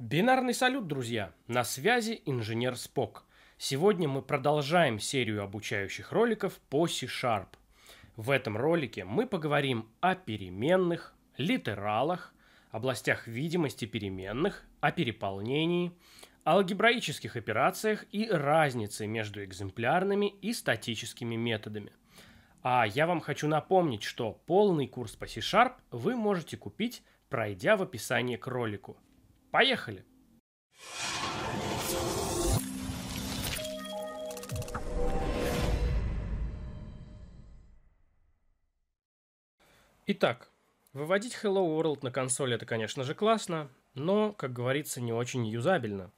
Бинарный салют, друзья! На связи инженер Спок. Сегодня мы продолжаем серию обучающих роликов по C-Sharp. В этом ролике мы поговорим о переменных, литералах, областях видимости переменных, о переполнении, алгебраических операциях и разнице между экземплярными и статическими методами. А я вам хочу напомнить, что полный курс по C-Sharp вы можете купить, пройдя в описании к ролику – Поехали! Итак, выводить Hello World на консоли это, конечно же, классно, но, как говорится, не очень юзабельно.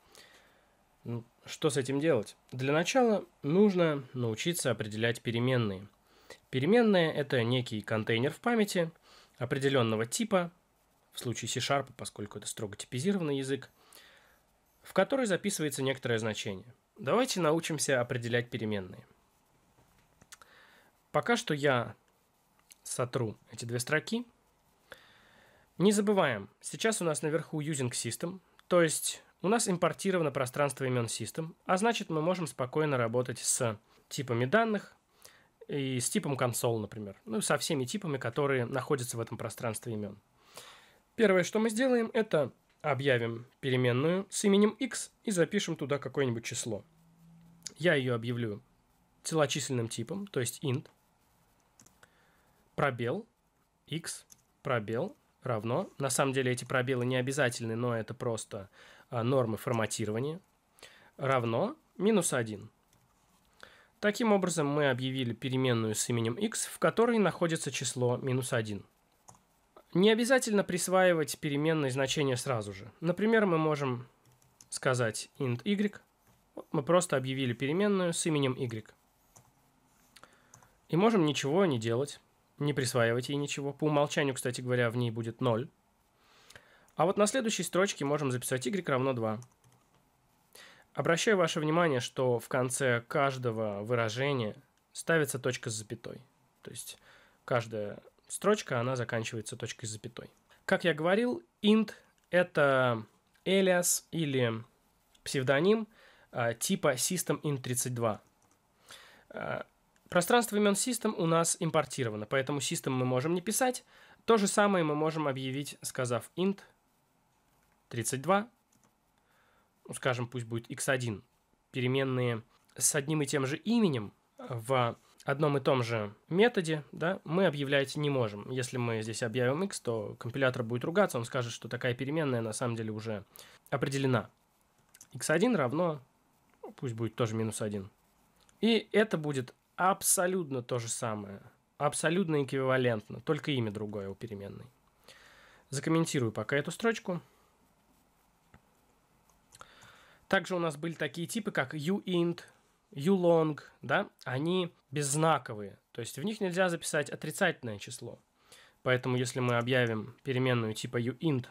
Ну, что с этим делать? Для начала нужно научиться определять переменные. Переменная это некий контейнер в памяти определенного типа, в случае C-Sharp, поскольку это строго типизированный язык, в который записывается некоторое значение. Давайте научимся определять переменные. Пока что я сотру эти две строки. Не забываем, сейчас у нас наверху using system, то есть у нас импортировано пространство имен system, а значит мы можем спокойно работать с типами данных и с типом консол, например, ну со всеми типами, которые находятся в этом пространстве имен. Первое, что мы сделаем, это объявим переменную с именем x и запишем туда какое-нибудь число. Я ее объявлю целочисленным типом, то есть int, пробел, x, пробел, равно. На самом деле эти пробелы не обязательны, но это просто а, нормы форматирования. Равно минус 1. Таким образом, мы объявили переменную с именем x, в которой находится число минус 1. Не обязательно присваивать переменные значения сразу же. Например, мы можем сказать int y. мы просто объявили переменную с именем y. И можем ничего не делать, не присваивать ей ничего. По умолчанию, кстати говоря, в ней будет 0. А вот на следующей строчке можем записать y равно 2. Обращаю ваше внимание, что в конце каждого выражения ставится точка с запятой. То есть каждое Строчка, она заканчивается точкой с запятой. Как я говорил, int — это alias или псевдоним а, типа systemint32. А, пространство имен system у нас импортировано, поэтому system мы можем не писать. То же самое мы можем объявить, сказав int 32, ну, скажем, пусть будет x1, переменные с одним и тем же именем в одном и том же методе, да, мы объявлять не можем. Если мы здесь объявим x, то компилятор будет ругаться, он скажет, что такая переменная на самом деле уже определена. x1 равно, пусть будет тоже минус 1. И это будет абсолютно то же самое, абсолютно эквивалентно, только имя другое у переменной. Закомментирую пока эту строчку. Также у нас были такие типы, как uint, Юлонг, да, они беззнаковые. То есть в них нельзя записать отрицательное число. Поэтому если мы объявим переменную типа uint,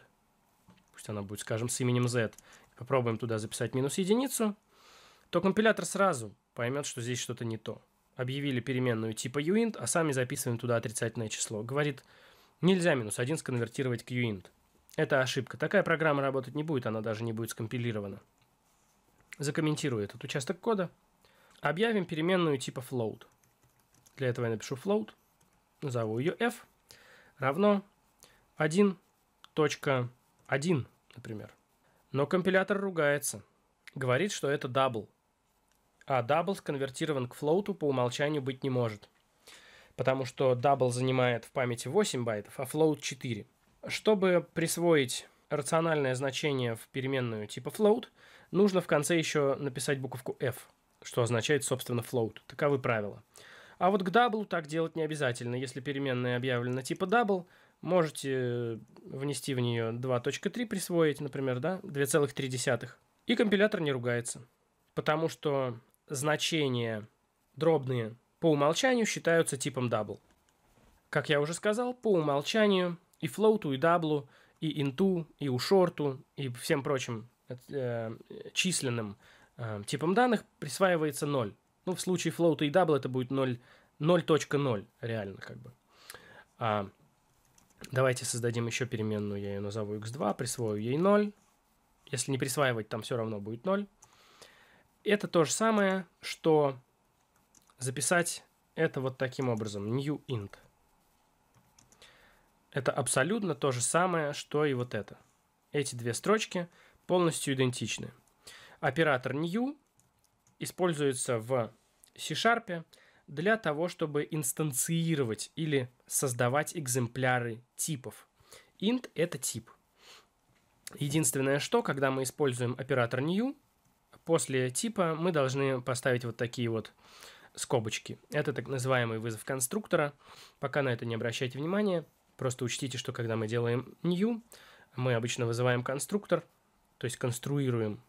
пусть она будет, скажем, с именем z, попробуем туда записать минус единицу, то компилятор сразу поймет, что здесь что-то не то. Объявили переменную типа uint, а сами записываем туда отрицательное число. Говорит, нельзя минус 1 сконвертировать к uint. Это ошибка. Такая программа работать не будет, она даже не будет скомпилирована. Закомментирую этот участок кода. Объявим переменную типа float. Для этого я напишу float, назову ее f равно 1.1, например. Но компилятор ругается. Говорит, что это double, А double сконвертирован к float по умолчанию быть не может. Потому что double занимает в памяти 8 байтов, а float 4. Чтобы присвоить рациональное значение в переменную типа float, нужно в конце еще написать буковку f – что означает, собственно, float. Таковы правила. А вот к double так делать не обязательно. Если переменная объявлена типа double, можете э, внести в нее 2.3 присвоить, например, да, 2,3. И компилятор не ругается, потому что значения дробные по умолчанию считаются типом double. Как я уже сказал, по умолчанию и float, и double, и инту, и ушорту, и всем прочим э, э численным Эм, типом данных присваивается 0. Ну, в случае float и double это будет 0.0 реально как бы. А, давайте создадим еще переменную, я ее назову x2, присвою ей 0. Если не присваивать, там все равно будет 0. Это то же самое, что записать это вот таким образом, new int. Это абсолютно то же самое, что и вот это. Эти две строчки полностью идентичны. Оператор new используется в C-Sharp для того, чтобы инстанциировать или создавать экземпляры типов. int — это тип. Единственное, что, когда мы используем оператор new, после типа мы должны поставить вот такие вот скобочки. Это так называемый вызов конструктора. Пока на это не обращайте внимания. Просто учтите, что когда мы делаем new, мы обычно вызываем конструктор, то есть конструируем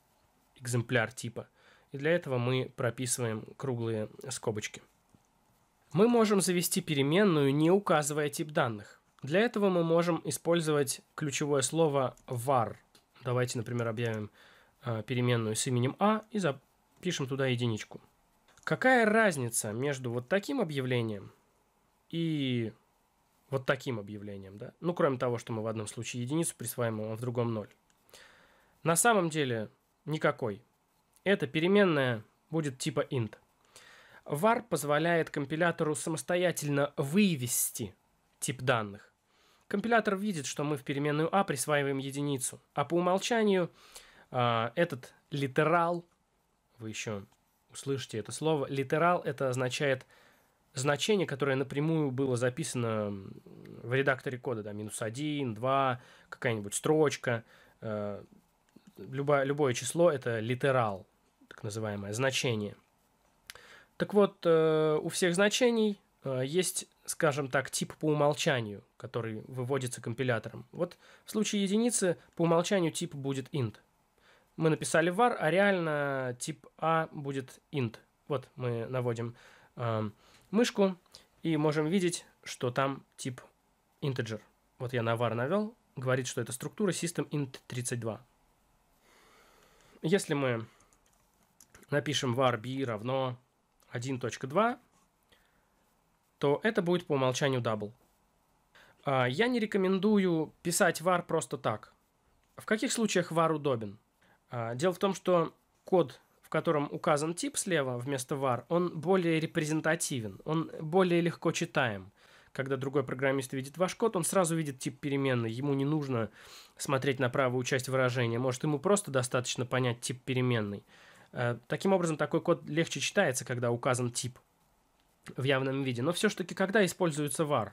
экземпляр типа. И для этого мы прописываем круглые скобочки. Мы можем завести переменную, не указывая тип данных. Для этого мы можем использовать ключевое слово var. Давайте, например, объявим э, переменную с именем а и запишем туда единичку. Какая разница между вот таким объявлением и вот таким объявлением, да? Ну, кроме того, что мы в одном случае единицу присваиваем, а в другом ноль. На самом деле никакой. Эта переменная будет типа int. var позволяет компилятору самостоятельно вывести тип данных. Компилятор видит, что мы в переменную a а присваиваем единицу, а по умолчанию э, этот литерал, вы еще услышите это слово, литерал это означает значение, которое напрямую было записано в редакторе кода, да, минус 1, 2, какая-нибудь строчка, э, любое, любое число – это литерал, так называемое, значение. Так вот, э, у всех значений э, есть, скажем так, тип по умолчанию, который выводится компилятором. Вот в случае единицы по умолчанию тип будет int. Мы написали var, а реально тип a будет int. Вот мы наводим э, мышку и можем видеть, что там тип integer. Вот я на var навел, говорит, что это структура system int 32 если мы напишем var b равно 1.2, то это будет по умолчанию double. А, я не рекомендую писать var просто так. В каких случаях var удобен? А, дело в том, что код, в котором указан тип слева вместо var, он более репрезентативен, он более легко читаем когда другой программист видит ваш код, он сразу видит тип переменной. Ему не нужно смотреть на правую часть выражения. Может, ему просто достаточно понять тип переменной. Э, таким образом, такой код легче читается, когда указан тип в явном виде. Но все-таки, когда используется var?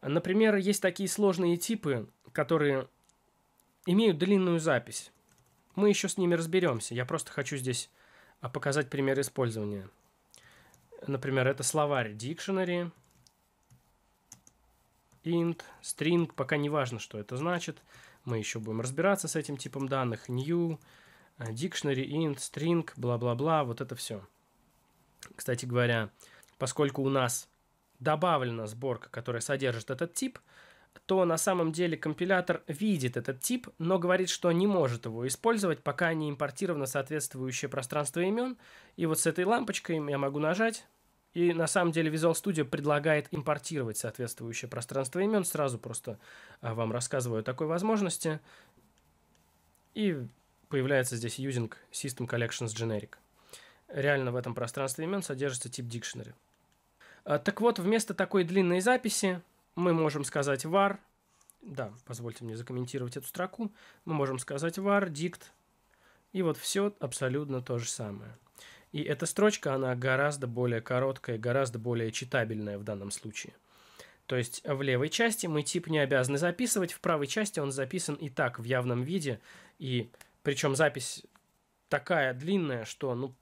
Например, есть такие сложные типы, которые имеют длинную запись. Мы еще с ними разберемся. Я просто хочу здесь а, показать пример использования. Например, это словарь Dictionary – int, string, пока не важно, что это значит. Мы еще будем разбираться с этим типом данных. New, э, dictionary, int, string, бла-бла-бла, вот это все. Кстати говоря, поскольку у нас добавлена сборка, которая содержит этот тип, то на самом деле компилятор видит этот тип, но говорит, что не может его использовать, пока не импортировано соответствующее пространство имен. И вот с этой лампочкой я могу нажать и на самом деле Visual Studio предлагает импортировать соответствующее пространство имен. Сразу просто а, вам рассказываю о такой возможности. И появляется здесь using system collections generic. Реально в этом пространстве имен содержится тип dictionary. А, так вот, вместо такой длинной записи мы можем сказать var, да, позвольте мне закомментировать эту строку, мы можем сказать var, dict, и вот все абсолютно то же самое. И эта строчка, она гораздо более короткая, гораздо более читабельная в данном случае. То есть в левой части мы тип не обязаны записывать, в правой части он записан и так в явном виде, и причем запись такая длинная, что ну,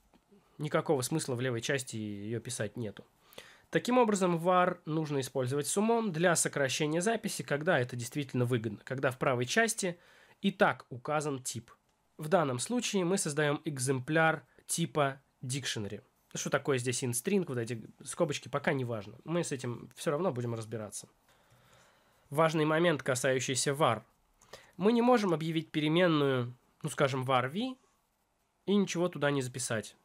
никакого смысла в левой части ее писать нету. Таким образом, var нужно использовать с умом для сокращения записи, когда это действительно выгодно, когда в правой части и так указан тип. В данном случае мы создаем экземпляр типа дикшенери. Что такое здесь инстринг, вот эти скобочки, пока не важно. Мы с этим все равно будем разбираться. Важный момент, касающийся var. Мы не можем объявить переменную, ну скажем, var v, и ничего туда не записать.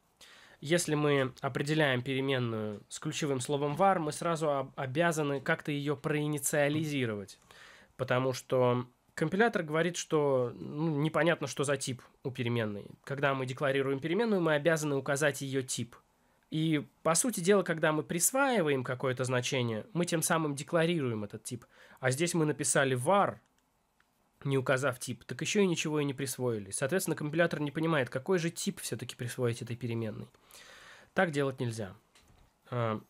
Если мы определяем переменную с ключевым словом var, мы сразу обязаны как-то ее проинициализировать. Потому что Компилятор говорит, что ну, непонятно, что за тип у переменной. Когда мы декларируем переменную, мы обязаны указать ее тип. И, по сути дела, когда мы присваиваем какое-то значение, мы тем самым декларируем этот тип. А здесь мы написали var, не указав тип, так еще и ничего и не присвоили. Соответственно, компилятор не понимает, какой же тип все-таки присвоить этой переменной. Так делать нельзя. А,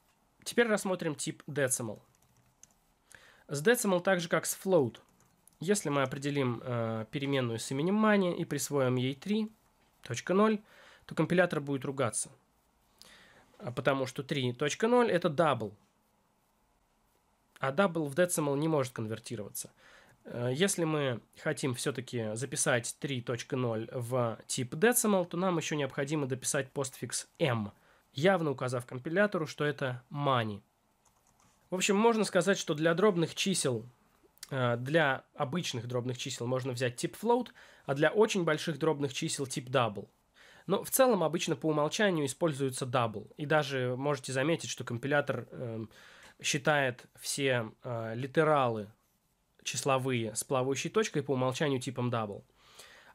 теперь рассмотрим тип decimal. С decimal так же, как с float – если мы определим э, переменную с именем money и присвоим ей 3.0, то компилятор будет ругаться, а потому что 3.0 это дабл, а дабл в decimal не может конвертироваться. Э, если мы хотим все-таки записать 3.0 в тип decimal, то нам еще необходимо дописать постфикс m, явно указав компилятору, что это money. В общем, можно сказать, что для дробных чисел Э, для обычных дробных чисел можно взять тип float, а для очень больших дробных чисел тип double. Но в целом обычно по умолчанию используется double. И даже можете заметить, что компилятор эм, считает все э, литералы числовые с плавающей точкой по умолчанию типом double.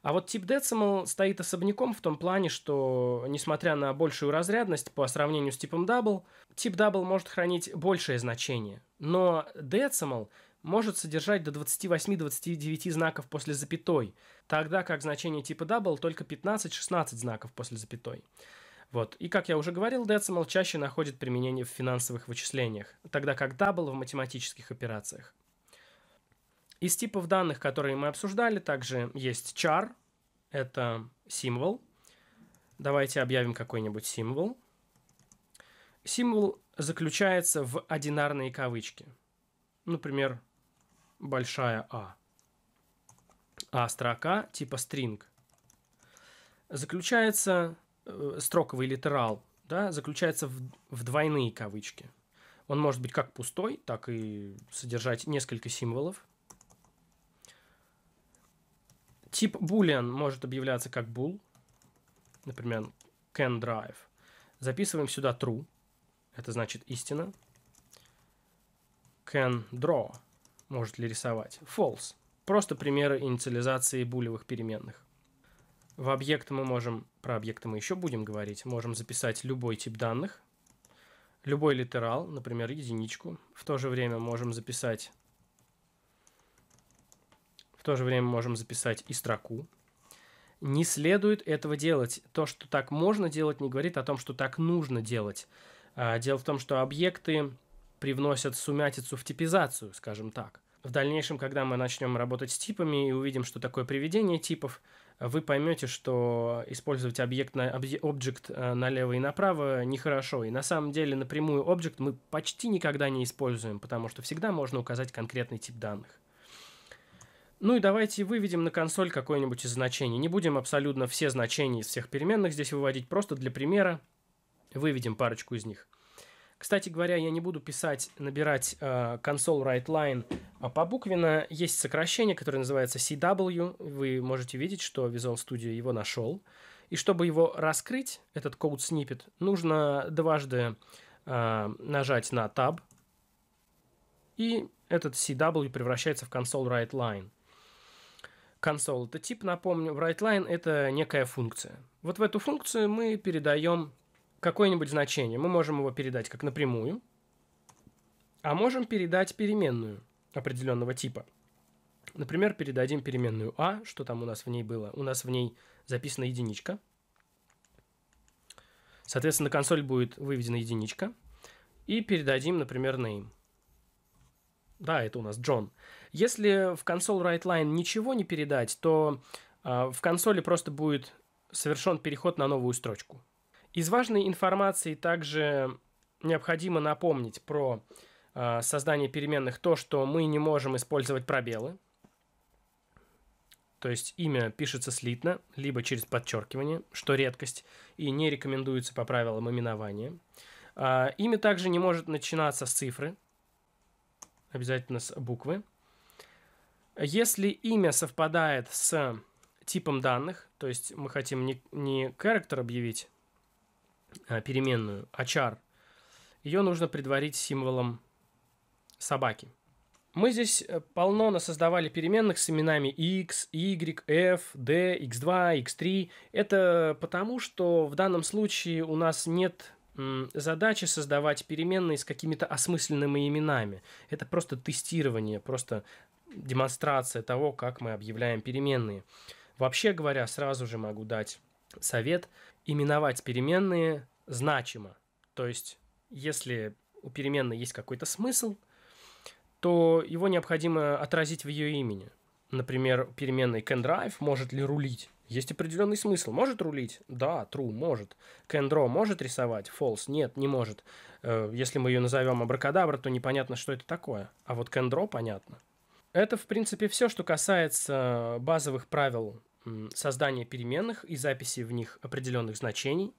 А вот тип decimal стоит особняком в том плане, что, несмотря на большую разрядность по сравнению с типом double, тип double может хранить большее значение. Но decimal — может содержать до 28-29 знаков после запятой, тогда как значение типа double только 15-16 знаков после запятой. Вот. И, как я уже говорил, decimal чаще находит применение в финансовых вычислениях, тогда как double в математических операциях. Из типов данных, которые мы обсуждали, также есть char, это символ. Давайте объявим какой-нибудь символ. Символ заключается в одинарные кавычки. Например, большая А, а строка типа string заключается, э, строковый литерал, да, заключается в, в двойные кавычки. Он может быть как пустой, так и содержать несколько символов. Тип boolean может объявляться как bool, например, can drive. Записываем сюда true, это значит истина. Can draw – может ли рисовать. False. Просто примеры инициализации булевых переменных. В объекты мы можем, про объекты мы еще будем говорить, можем записать любой тип данных, любой литерал, например, единичку. В то же время можем записать в то же время можем записать и строку. Не следует этого делать. То, что так можно делать, не говорит о том, что так нужно делать. А, дело в том, что объекты привносят сумятицу в типизацию, скажем так. В дальнейшем, когда мы начнем работать с типами и увидим, что такое приведение типов, вы поймете, что использовать объект на, объект э, налево и направо нехорошо. И на самом деле напрямую объект мы почти никогда не используем, потому что всегда можно указать конкретный тип данных. Ну и давайте выведем на консоль какое-нибудь из значений. Не будем абсолютно все значения из всех переменных здесь выводить, просто для примера выведем парочку из них – кстати говоря, я не буду писать, набирать э, консоль WriteLine а по буквенно. Есть сокращение, которое называется CW. Вы можете видеть, что Visual Studio его нашел. И чтобы его раскрыть, этот code snippet, нужно дважды э, нажать на Tab. И этот CW превращается в console WriteLine. Консоль это тип, напомню, WriteLine – это некая функция. Вот в эту функцию мы передаем какое-нибудь значение. Мы можем его передать как напрямую, а можем передать переменную определенного типа. Например, передадим переменную а, что там у нас в ней было. У нас в ней записана единичка. Соответственно, на консоль будет выведена единичка. И передадим, например, name. Да, это у нас Джон. Если в консоль WriteLine ничего не передать, то э, в консоли просто будет совершен переход на новую строчку. Из важной информации также необходимо напомнить про а, создание переменных то, что мы не можем использовать пробелы. То есть имя пишется слитно, либо через подчеркивание, что редкость, и не рекомендуется по правилам именования. Э, имя также не может начинаться с цифры, обязательно с буквы. Если имя совпадает с типом данных, то есть мы хотим не, не character объявить, Э, переменную achar, ее нужно предварить символом собаки. Мы здесь э, полно создавали переменных с именами x, y, f, d, x2, x3. Это потому, что в данном случае у нас нет задачи создавать переменные с какими-то осмысленными именами. Это просто тестирование, просто демонстрация того, как мы объявляем переменные. Вообще говоря, сразу же могу дать совет – именовать переменные значимо. То есть, если у переменной есть какой-то смысл, то его необходимо отразить в ее имени. Например, переменной CanDrive может ли рулить? Есть определенный смысл. Может рулить? Да, true, может. CanDraw может рисовать? False, нет, не может. Э, если мы ее назовем абракадабра, то непонятно, что это такое. А вот CanDraw понятно. Это, в принципе, все, что касается базовых правил создания переменных и записи в них определенных значений.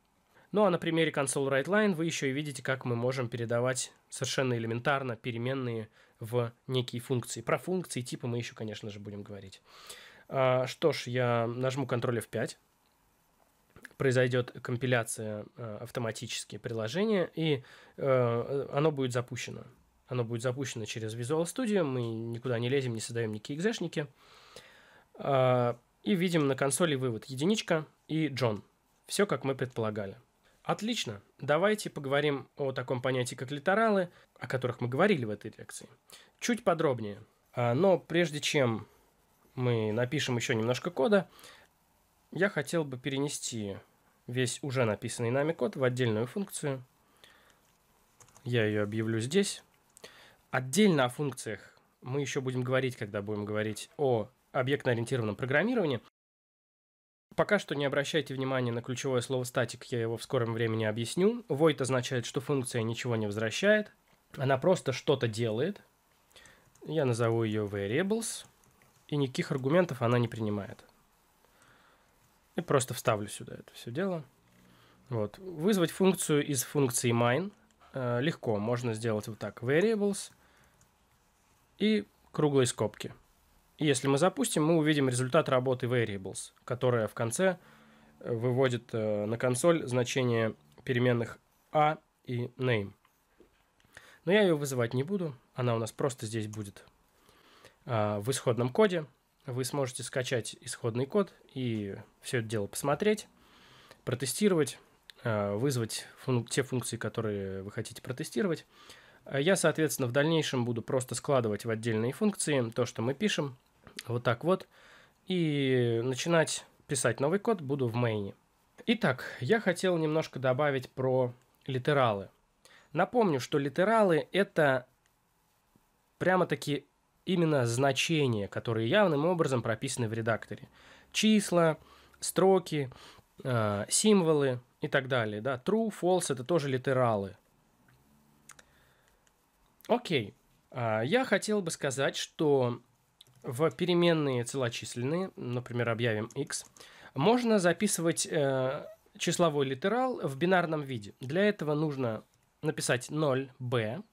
Ну а на примере консоль WriteLine вы еще и видите, как мы можем передавать совершенно элементарно переменные в некие функции. Про функции типа мы еще, конечно же, будем говорить. А, что ж, я нажму Ctrl F5. Произойдет компиляция а, автоматически приложения, и э, э, оно будет запущено. Оно будет запущено через Visual Studio, мы никуда не лезем, не создаем никакие экзешники. А, и видим на консоли вывод единичка и Джон. Все, как мы предполагали. Отлично. Давайте поговорим о таком понятии, как литералы, о которых мы говорили в этой лекции. Чуть подробнее. А, но прежде чем мы напишем еще немножко кода, я хотел бы перенести весь уже написанный нами код в отдельную функцию. Я ее объявлю здесь. Отдельно о функциях мы еще будем говорить, когда будем говорить о объектно-ориентированном программировании. Пока что не обращайте внимания на ключевое слово «статик», я его в скором времени объясню. Void означает, что функция ничего не возвращает, она просто что-то делает. Я назову ее variables, и никаких аргументов она не принимает. И просто вставлю сюда это все дело. Вот. Вызвать функцию из функции main э, легко. Можно сделать вот так variables и круглые скобки – если мы запустим, мы увидим результат работы variables, которая в конце э, выводит э, на консоль значение переменных a «а» и name. Но я ее вызывать не буду, она у нас просто здесь будет а, в исходном коде. Вы сможете скачать исходный код и все это дело посмотреть, протестировать, а, вызвать функ те функции, которые вы хотите протестировать. Я, соответственно, в дальнейшем буду просто складывать в отдельные функции то, что мы пишем, вот так вот. И начинать писать новый код буду в мейне. Итак, я хотел немножко добавить про литералы. Напомню, что литералы — это прямо-таки именно значения, которые явным образом прописаны в редакторе. Числа, строки, э, символы и так далее. Да? True, false — это тоже литералы. Окей. А, я хотел бы сказать, что в переменные целочисленные, например, объявим x, можно записывать э, числовой литерал в бинарном виде. Для этого нужно написать 0b,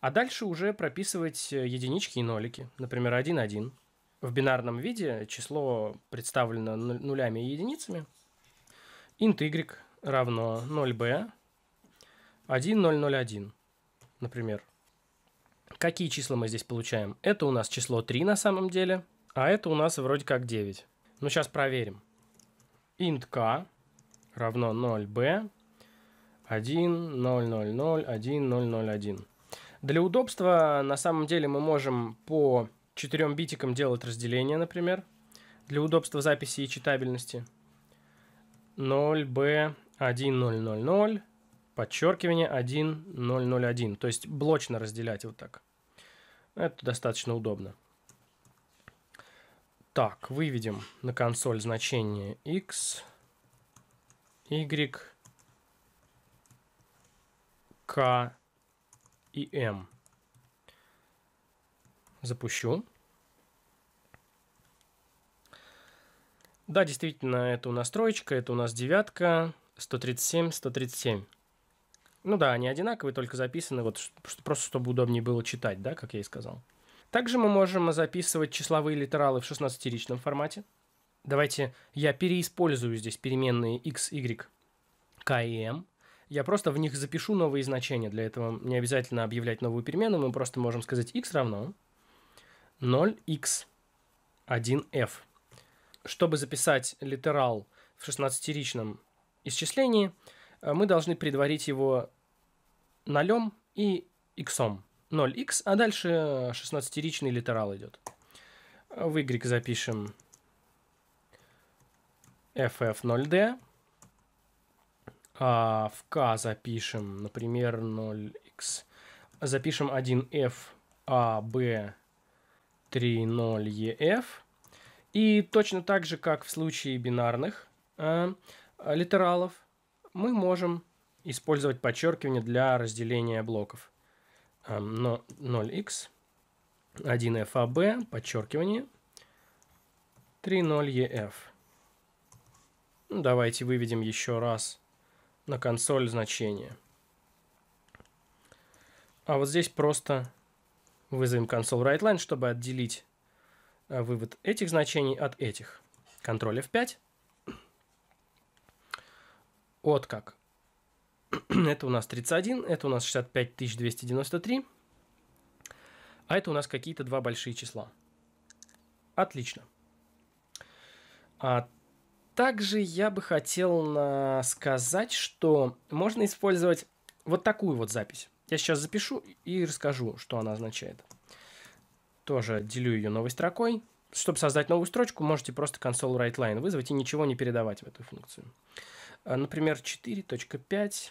а дальше уже прописывать э, единички и нолики, например, 1, 1. В бинарном виде число представлено нулями и единицами. int y равно 0b 1001, например. Какие числа мы здесь получаем? Это у нас число 3 на самом деле, а это у нас вроде как 9. Ну, сейчас проверим. int k равно 0b 1 0 0 0 1 0 0 1. Для удобства на самом деле мы можем по 4 битикам делать разделение, например, для удобства записи и читабельности. 0 b 1 0 0 0 подчеркивание 1 0 0 1, То есть блочно разделять вот так. Это достаточно удобно. Так, выведем на консоль значение x, y, k и m. Запущу. Да, действительно, это у нас троечка, это у нас девятка, 137, 137. Ну да, они одинаковые, только записаны, вот просто чтобы удобнее было читать, да, как я и сказал. Также мы можем записывать числовые литералы в 16-ричном формате. Давайте я переиспользую здесь переменные x, y, k и m. Я просто в них запишу новые значения. Для этого не обязательно объявлять новую переменную. Мы просто можем сказать x равно 0x 1f. Чтобы записать литерал в 16-ричном исчислении, э, мы должны предварить его нолем и иксом. 0x, а дальше 16-ричный литерал идет. В y запишем ff0d, а в k запишем, например, 0x. Запишем 1f, a, b, 3, 0, ef. И точно так же, как в случае бинарных э, литералов, мы можем использовать подчеркивание для разделения блоков. Но 0x, 1fab, а подчеркивание, 30ef. Ну, давайте выведем еще раз на консоль значение. А вот здесь просто вызовем консоль WriteLine, чтобы отделить э, вывод этих значений от этих. Ctrl F5. Вот как это у нас 31, это у нас 65 293, а это у нас какие-то два большие числа. Отлично. А также я бы хотел сказать, что можно использовать вот такую вот запись. Я сейчас запишу и расскажу, что она означает. Тоже делю ее новой строкой. Чтобы создать новую строчку, можете просто console write line вызвать и ничего не передавать в эту функцию. А, например, 4.5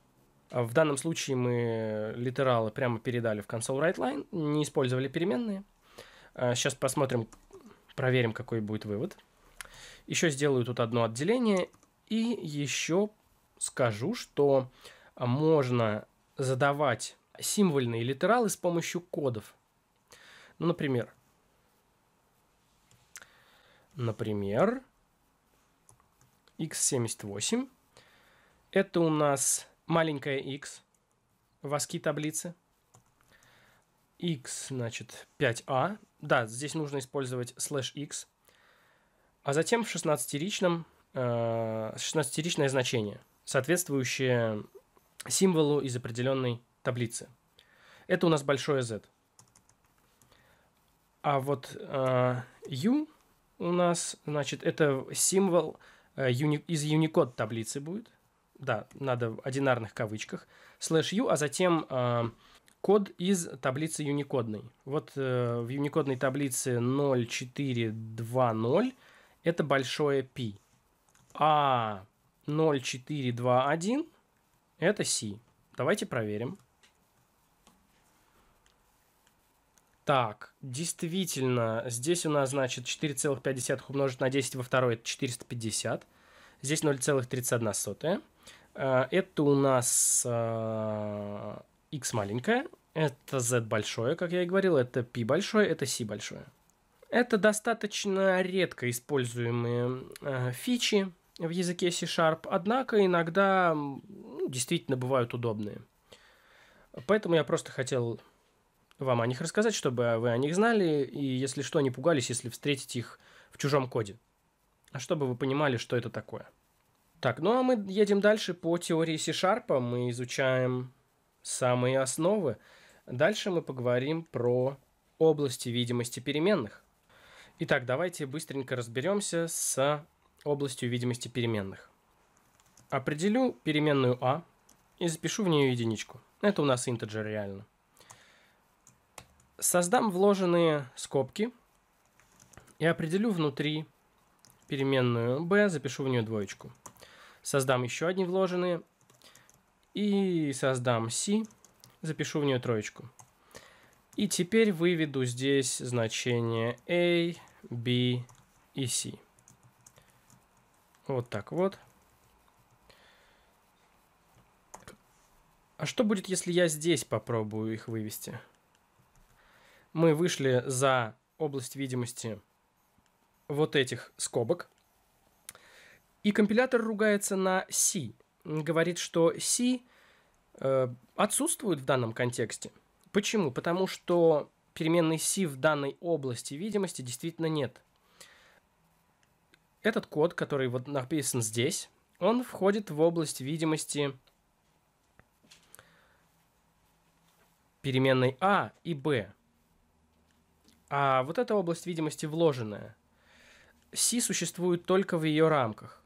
А в данном случае мы литералы прямо передали в консол WriteLine, не использовали переменные. Сейчас а посмотрим, проверим, какой будет вывод. Еще сделаю тут одно отделение и еще скажу, что можно задавать символьные литералы с помощью кодов. Ну, например, например, x78. Это у нас маленькая x, воски таблицы, x, значит, 5a, а. да, здесь нужно использовать слэш x, а затем в 16-ричном, 16-ричное э, значение, соответствующее символу из определенной таблицы. Это у нас большое z. А вот э, u у нас, значит, это символ э, юни, из Unicode таблицы будет – да, надо в одинарных кавычках, слэш u, а затем э, код из таблицы юникодной. Вот э, в юникодной таблице 0420 это большое P, а 0421 это c. Давайте проверим. Так, действительно, здесь у нас, значит, 4,5 умножить на 10 во второй это 450. Здесь 0,31. Э, это у нас x э, маленькое, это z большое, как я и говорил, это p большое, это c большое. Это достаточно редко используемые э, фичи в языке C-Sharp, однако иногда ну, действительно бывают удобные. Поэтому я просто хотел вам о них рассказать, чтобы вы о них знали, и если что, не пугались, если встретить их в чужом коде. а Чтобы вы понимали, что это такое. Так, ну а мы едем дальше по теории C-Sharp. Мы изучаем самые основы. Дальше мы поговорим про области видимости переменных. Итак, давайте быстренько разберемся с областью видимости переменных. Определю переменную a а и запишу в нее единичку. Это у нас интеджер реально. Создам вложенные скобки и определю внутри переменную b, запишу в нее двоечку. Создам еще одни вложенные. И создам си, Запишу в нее троечку. И теперь выведу здесь значение A, B и C. Вот так вот. А что будет, если я здесь попробую их вывести? Мы вышли за область видимости вот этих скобок. И компилятор ругается на C, говорит, что C э, отсутствует в данном контексте. Почему? Потому что переменной C в данной области видимости действительно нет. Этот код, который вот написан здесь, он входит в область видимости переменной А и Б. А вот эта область видимости вложенная. C существует только в ее рамках.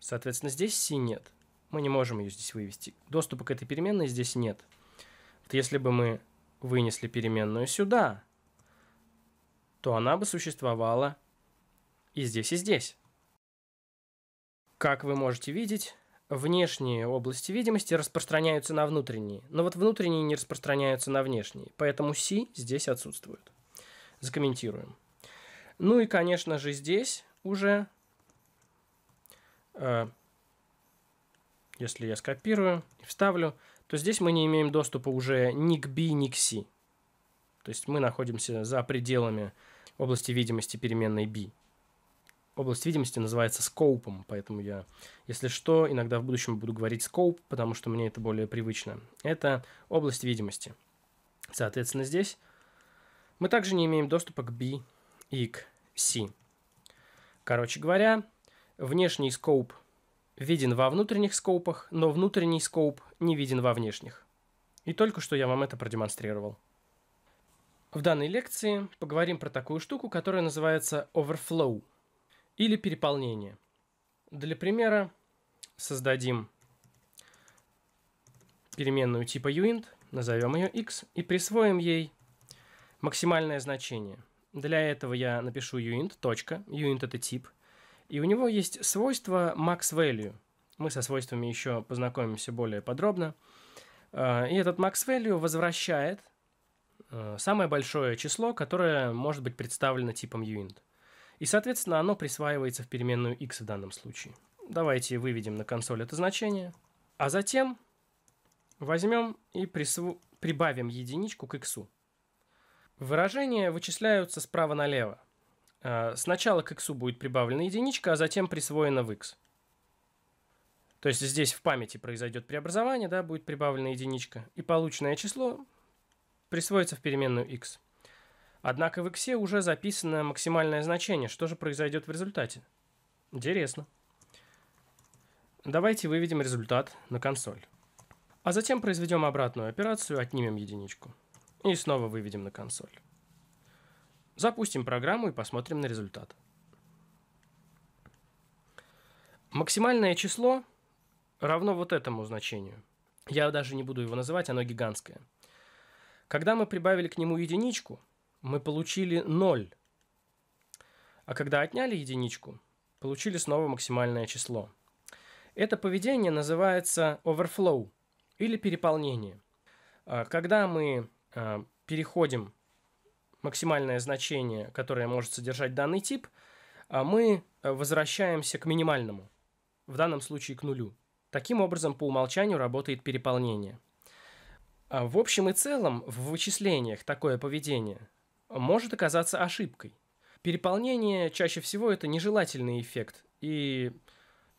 Соответственно, здесь C нет. Мы не можем ее здесь вывести. Доступа к этой переменной здесь нет. Вот если бы мы вынесли переменную сюда, то она бы существовала и здесь, и здесь. Как вы можете видеть, внешние области видимости распространяются на внутренние, но вот внутренние не распространяются на внешние, поэтому C здесь отсутствует. Закомментируем. Ну и, конечно же, здесь уже Э, если я скопирую и вставлю, то здесь мы не имеем доступа уже ни к B, ни к C. То есть мы находимся за пределами области видимости переменной B. Область видимости называется скопом, поэтому я, если что, иногда в будущем буду говорить скоп, потому что мне это более привычно. Это область видимости. Соответственно, здесь мы также не имеем доступа к B и к C. Короче говоря, Внешний скоуп виден во внутренних скоупах, но внутренний скоуп не виден во внешних. И только что я вам это продемонстрировал. В данной лекции поговорим про такую штуку, которая называется overflow или переполнение. Для примера создадим переменную типа uint, назовем ее x, и присвоим ей максимальное значение. Для этого я напишу uint, точка, uint это тип, и у него есть свойство max value. Мы со свойствами еще познакомимся более подробно. Э, и этот max value возвращает э, самое большое число, которое может быть представлено типом uint. И, соответственно, оно присваивается в переменную x в данном случае. Давайте выведем на консоль это значение, а затем возьмем и присво... прибавим единичку к x. Выражения вычисляются справа налево. Э, сначала к x будет прибавлена единичка, а затем присвоена в x. То есть здесь в памяти произойдет преобразование, да, будет прибавлена единичка, и полученное число присвоится в переменную x. Однако в x уже записано максимальное значение. Что же произойдет в результате? Интересно. Давайте выведем результат на консоль. А затем произведем обратную операцию, отнимем единичку. И снова выведем на консоль. Запустим программу и посмотрим на результат. Максимальное число равно вот этому значению. Я даже не буду его называть, оно гигантское. Когда мы прибавили к нему единичку, мы получили 0. А когда отняли единичку, получили снова максимальное число. Это поведение называется overflow или переполнение. А, когда мы а, переходим максимальное значение, которое может содержать данный тип, а мы э, возвращаемся к минимальному, в данном случае к нулю. Таким образом, по умолчанию работает переполнение. А в общем и целом, в вычислениях такое поведение может оказаться ошибкой. Переполнение чаще всего это нежелательный эффект, и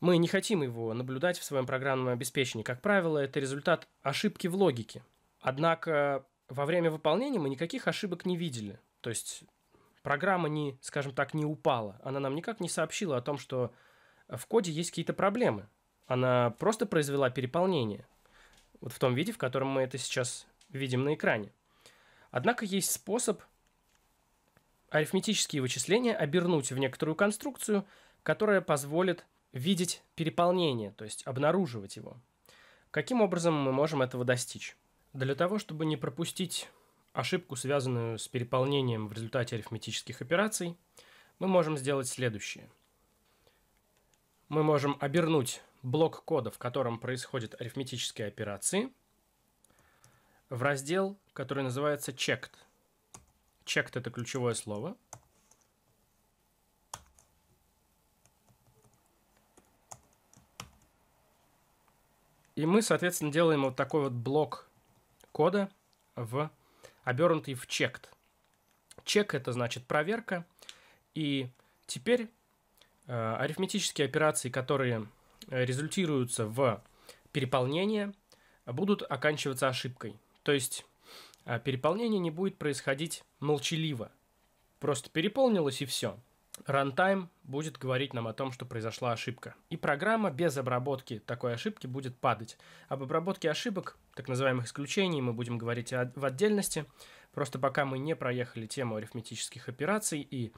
мы не хотим его наблюдать в своем программном обеспечении. Как правило, это результат ошибки в логике. Однако во время выполнения мы никаких ошибок не видели. То есть программа, не, скажем так, не упала. Она нам никак не сообщила о том, что в коде есть какие-то проблемы. Она просто произвела переполнение. Вот в том виде, в котором мы это сейчас видим на экране. Однако есть способ арифметические вычисления обернуть в некоторую конструкцию, которая позволит видеть переполнение, то есть обнаруживать его. Каким образом мы можем этого достичь? Для того, чтобы не пропустить ошибку, связанную с переполнением в результате арифметических операций, мы можем сделать следующее. Мы можем обернуть блок кода, в котором происходят арифметические операции, в раздел, который называется checked. Checked – это ключевое слово. И мы, соответственно, делаем вот такой вот блок кода, в, обернутый в checked. Чек это значит проверка. И теперь э, арифметические операции, которые э, результируются в переполнение, будут оканчиваться ошибкой. То есть э, переполнение не будет происходить молчаливо. Просто переполнилось и все. Runtime будет говорить нам о том, что произошла ошибка. И программа без обработки такой ошибки будет падать. Об обработке ошибок, так называемых исключений, мы будем говорить в отдельности. Просто пока мы не проехали тему арифметических операций и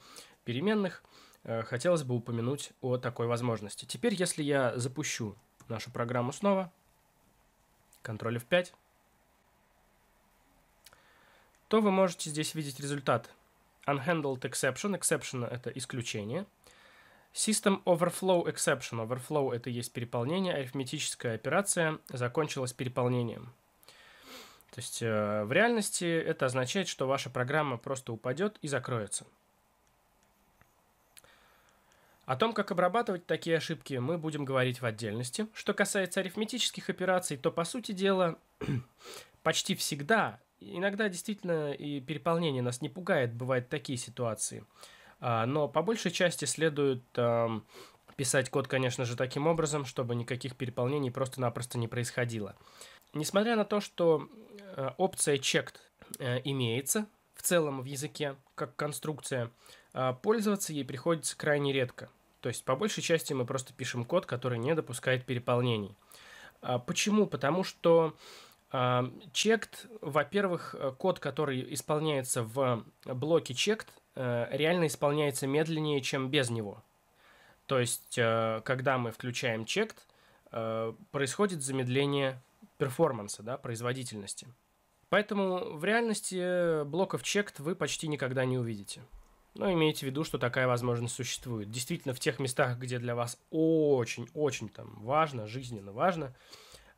переменных, э, хотелось бы упомянуть о такой возможности. Теперь, если я запущу нашу программу снова, Ctrl F5, то вы можете здесь видеть результат – Unhandled exception. Exception — это исключение. System overflow exception. Overflow — это есть переполнение. Арифметическая операция закончилась переполнением. То есть э, в реальности это означает, что ваша программа просто упадет и закроется. О том, как обрабатывать такие ошибки, мы будем говорить в отдельности. Что касается арифметических операций, то, по сути дела, почти всегда иногда действительно и переполнение нас не пугает, бывают такие ситуации. А, но по большей части следует писать код, конечно же, таким образом, чтобы никаких переполнений просто-напросто не происходило. Несмотря на то, что э, опция checked э, имеется в целом в языке как конструкция, а, пользоваться ей приходится крайне редко. То есть по большей части мы просто пишем код, который не допускает переполнений. А почему? Потому что Чект, во-первых, э, код, который исполняется в блоке чект, э, реально исполняется медленнее, чем без него. То есть, э, когда мы включаем чект, происходит замедление перформанса, да, производительности. Поэтому в реальности блоков чект вы почти никогда не увидите. Но имейте в виду, что такая возможность существует. Действительно, в тех местах, где для вас очень-очень там важно, жизненно важно,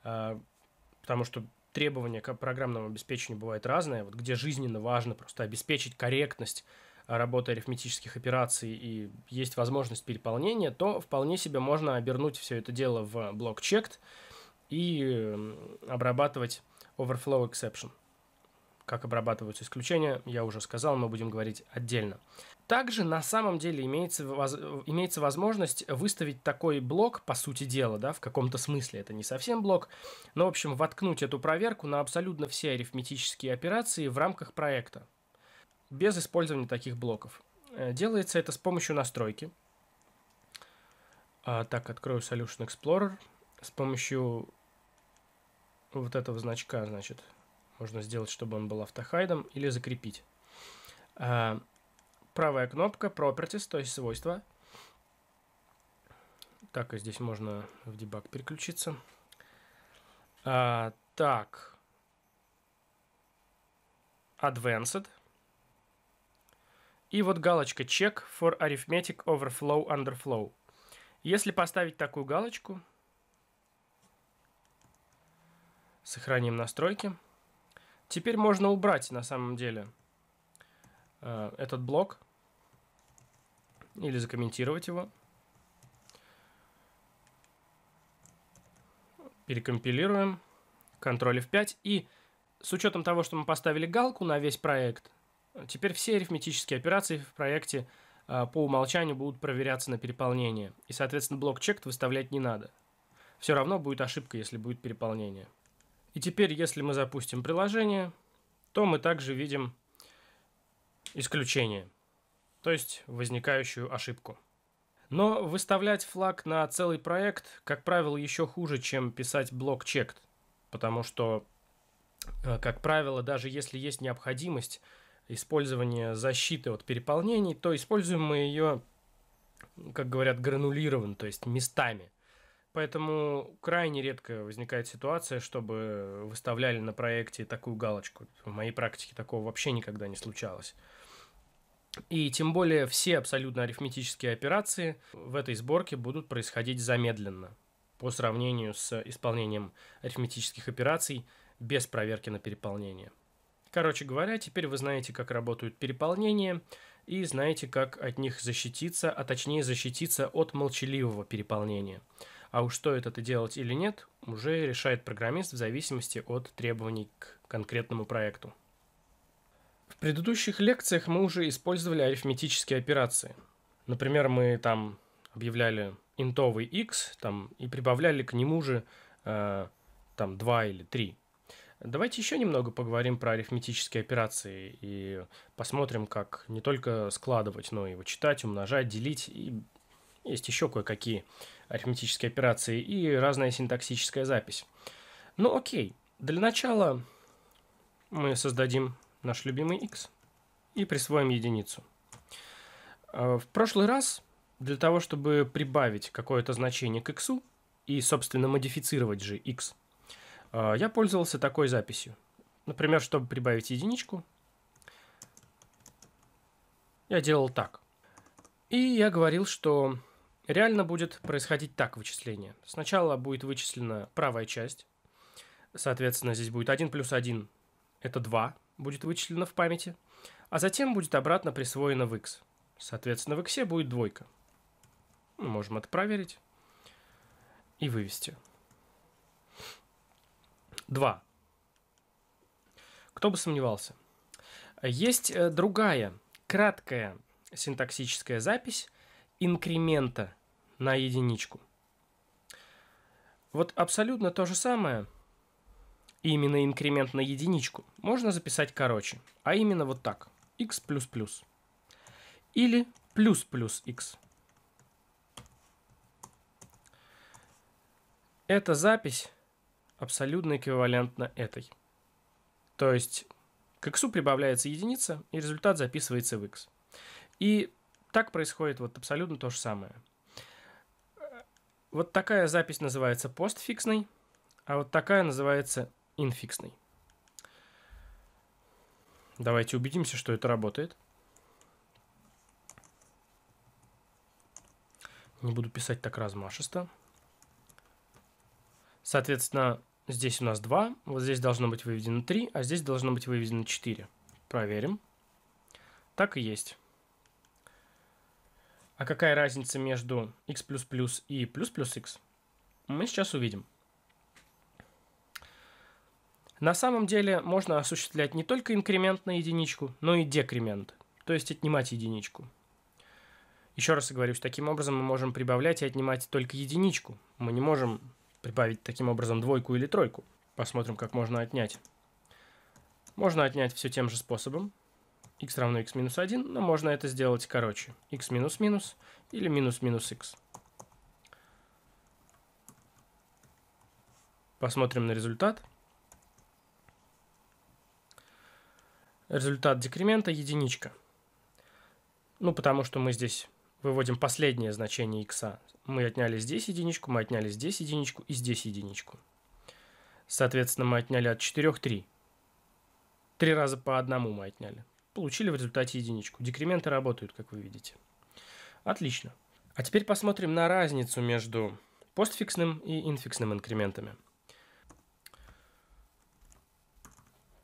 потому что требования к программному обеспечению бывают разные, вот где жизненно важно просто обеспечить корректность а, работы арифметических операций и есть возможность переполнения, то вполне себе можно обернуть все это дело в блок-чект и обрабатывать overflow exception. Как обрабатываются исключения, я уже сказал, мы будем говорить отдельно. Также на самом деле имеется, воз, имеется возможность выставить такой блок, по сути дела, да, в каком-то смысле, это не совсем блок, но, в общем, воткнуть эту проверку на абсолютно все арифметические операции в рамках проекта, без использования таких блоков. Э, делается это с помощью настройки. А, так, открою Solution Explorer с помощью вот этого значка, значит, можно сделать, чтобы он был автохайдом или закрепить. А, правая кнопка Properties, то есть свойства. Так, и здесь можно в дебаг переключиться. А, так. Advanced. И вот галочка Check for Arithmetic Overflow Underflow. Если поставить такую галочку, сохраним настройки. Теперь можно убрать на самом деле э, этот блок или закомментировать его. Перекомпилируем. Ctrl F5. И с учетом того, что мы поставили галку на весь проект, теперь все арифметические операции в проекте э, по умолчанию будут проверяться на переполнение. И, соответственно, блок checked выставлять не надо. Все равно будет ошибка, если будет переполнение. И теперь, если мы запустим приложение, то мы также видим исключение, то есть возникающую ошибку. Но выставлять флаг на целый проект, как правило, еще хуже, чем писать блок чект, потому что, э, как правило, даже если есть необходимость использования защиты от переполнений, то используем мы ее, как говорят, гранулированно, то есть местами. Поэтому крайне редко возникает ситуация, чтобы выставляли на проекте такую галочку. В моей практике такого вообще никогда не случалось. И тем более все абсолютно арифметические операции в этой сборке будут происходить замедленно по сравнению с исполнением арифметических операций без проверки на переполнение. Короче говоря, теперь вы знаете, как работают переполнения и знаете, как от них защититься, а точнее защититься от молчаливого переполнения – а уж что это делать или нет, уже решает программист в зависимости от требований к конкретному проекту. В предыдущих лекциях мы уже использовали арифметические операции. Например, мы там объявляли интовый x там, и прибавляли к нему же э, там 2 или 3. Давайте еще немного поговорим про арифметические операции и посмотрим, как не только складывать, но и вычитать, умножать, делить и есть еще кое-какие арифметические операции и разная синтаксическая запись. Ну окей, для начала мы создадим наш любимый x и присвоим единицу. А, в прошлый раз для того, чтобы прибавить какое-то значение к x и, собственно, модифицировать же x, а, я пользовался такой записью. Например, чтобы прибавить единичку, я делал так. И я говорил, что Реально будет происходить так вычисление. Сначала будет вычислена правая часть. Соответственно, здесь будет 1 плюс 1. Это 2 будет вычислено в памяти. А затем будет обратно присвоено в x. Соответственно, в x будет двойка. Мы можем это проверить и вывести. 2. Кто бы сомневался. Есть э, другая, краткая синтаксическая запись, инкремента на единичку. Вот абсолютно то же самое, именно инкремент на единичку, можно записать короче, а именно вот так, x++. Или плюс плюс x. Эта запись абсолютно эквивалентна этой. То есть к x прибавляется единица, и результат записывается в x. И так происходит вот абсолютно то же самое. Вот такая запись называется постфиксной, а вот такая называется инфиксной. Давайте убедимся, что это работает. Не буду писать так размашисто. Соответственно, здесь у нас 2, вот здесь должно быть выведено 3, а здесь должно быть выведено 4. Проверим. Так и есть. А какая разница между x++ и x? Мы сейчас увидим. На самом деле можно осуществлять не только инкремент на единичку, но и декремент, то есть отнимать единичку. Еще раз оговорюсь, таким образом мы можем прибавлять и отнимать только единичку. Мы не можем прибавить таким образом двойку или тройку. Посмотрим, как можно отнять. Можно отнять все тем же способом x равно x минус 1, но можно это сделать короче. x минус минус или минус минус x. Посмотрим на результат. Результат декремента единичка. Ну, потому что мы здесь выводим последнее значение x. Мы отняли здесь единичку, мы отняли здесь единичку и здесь единичку. Соответственно, мы отняли от 4 3. Три раза по одному мы отняли. Получили в результате единичку. Декременты работают, как вы видите. Отлично. А теперь посмотрим на разницу между постфиксным и инфиксным инкрементами.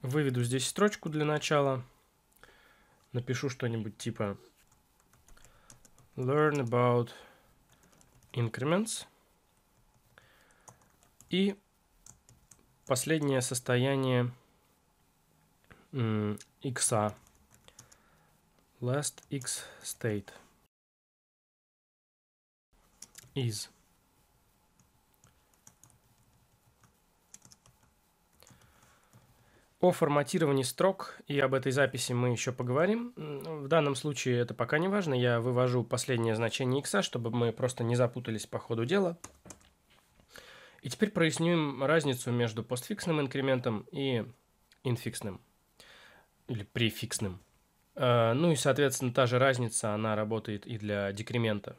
Выведу здесь строчку для начала. Напишу что-нибудь типа learn about increments. И последнее состояние икса last x state is О форматировании строк и об этой записи мы еще поговорим. В данном случае это пока не важно. Я вывожу последнее значение x, чтобы мы просто не запутались по ходу дела. И теперь проясним разницу между постфиксным инкрементом и инфиксным. Или префиксным. Э, ну и, соответственно, та же разница, она работает и для декремента.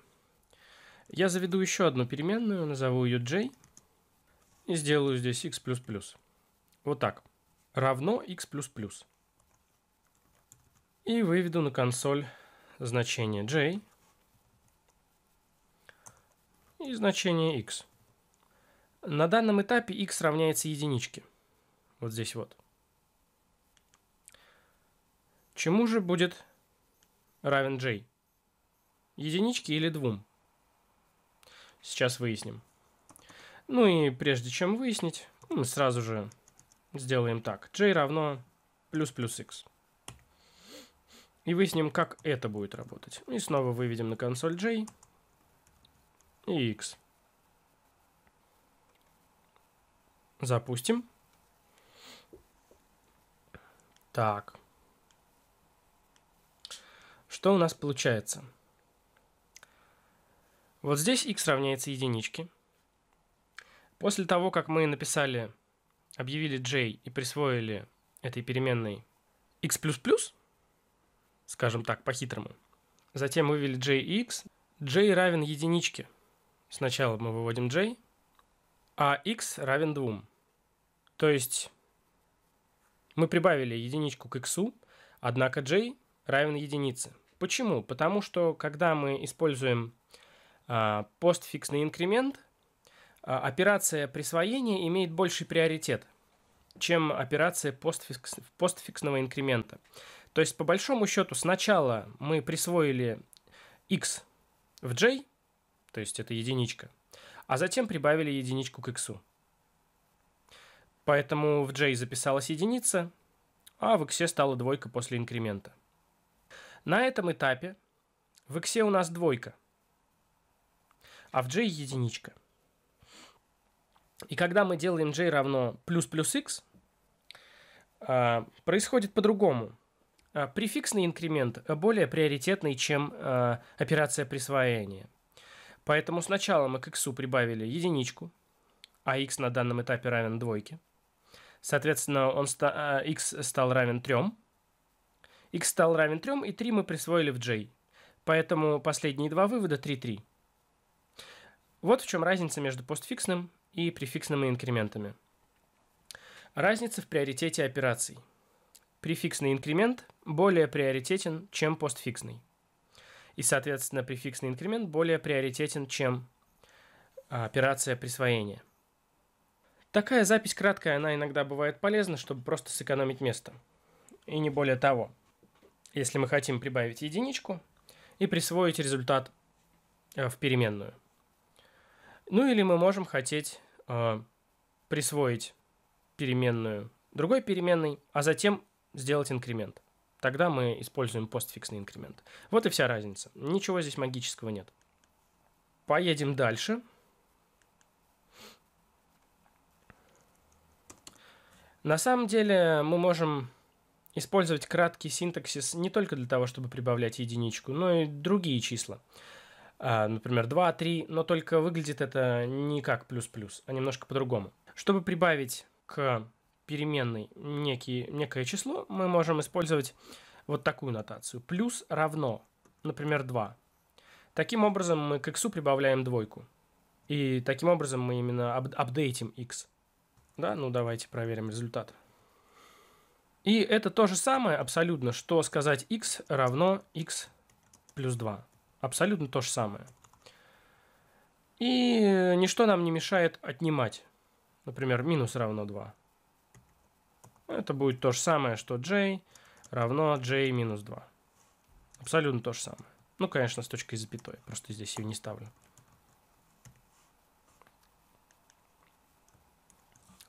Я заведу еще одну переменную, назову ее j, и сделаю здесь x++. Вот так. Равно x++. И выведу на консоль значение j и значение x. На данном этапе x равняется единичке. Вот здесь вот. Чему же будет равен j? Единичке или двум? Сейчас выясним. Ну и прежде чем выяснить, мы сразу же сделаем так. j равно плюс плюс x. И выясним, как это будет работать. И снова выведем на консоль j и x. Запустим. Так. Что у нас получается? Вот здесь x равняется единичке. После того, как мы написали, объявили j и присвоили этой переменной x++, скажем так, по-хитрому, затем вывели j и x, j равен единичке. Сначала мы выводим j, а x равен 2. То есть мы прибавили единичку к x, однако j равен единице. Почему? Потому что когда мы используем а, постфиксный инкремент, а, операция присвоения имеет больший приоритет, чем операция постфикс, постфиксного инкремента. То есть, по большому счету, сначала мы присвоили x в j, то есть это единичка, а затем прибавили единичку к x. Поэтому в j записалась единица, а в x стала двойка после инкремента. На этом этапе в x у нас двойка, а в j единичка. И когда мы делаем j равно плюс плюс x, а, происходит по-другому. А, префиксный инкремент более приоритетный, чем а, операция присвоения. Поэтому сначала мы к x прибавили единичку, а x на данном этапе равен двойке. Соответственно, он ста- x стал равен 3, x стал равен 3, и 3 мы присвоили в j. Поэтому последние два вывода 3-3. Вот в чем разница между постфиксным и префиксными инкрементами. Разница в приоритете операций. Префиксный инкремент более приоритетен, чем постфиксный. И, соответственно, префиксный инкремент более приоритетен, чем а, операция присвоения. Такая запись краткая, она иногда бывает полезна, чтобы просто сэкономить место. И не более того – если мы хотим прибавить единичку и присвоить результат э, в переменную. Ну или мы можем хотеть э, присвоить переменную другой переменной, а затем сделать инкремент. Тогда мы используем постфиксный инкремент. Вот и вся разница. Ничего здесь магического нет. Поедем дальше. На самом деле мы можем использовать краткий синтаксис не только для того, чтобы прибавлять единичку, но и другие числа. А, например, 2, 3, но только выглядит это не как плюс-плюс, а немножко по-другому. Чтобы прибавить к переменной некий, некое число, мы можем использовать вот такую нотацию. Плюс равно, например, 2. Таким образом мы к x прибавляем двойку. И таким образом мы именно ап апдейтим x. Да, ну давайте проверим результат. И это то же самое абсолютно, что сказать x равно x плюс 2. Абсолютно то же самое. И ничто нам не мешает отнимать. Например, минус равно 2. Это будет то же самое, что j равно j минус 2. Абсолютно то же самое. Ну, конечно, с точкой запятой. Просто здесь ее не ставлю.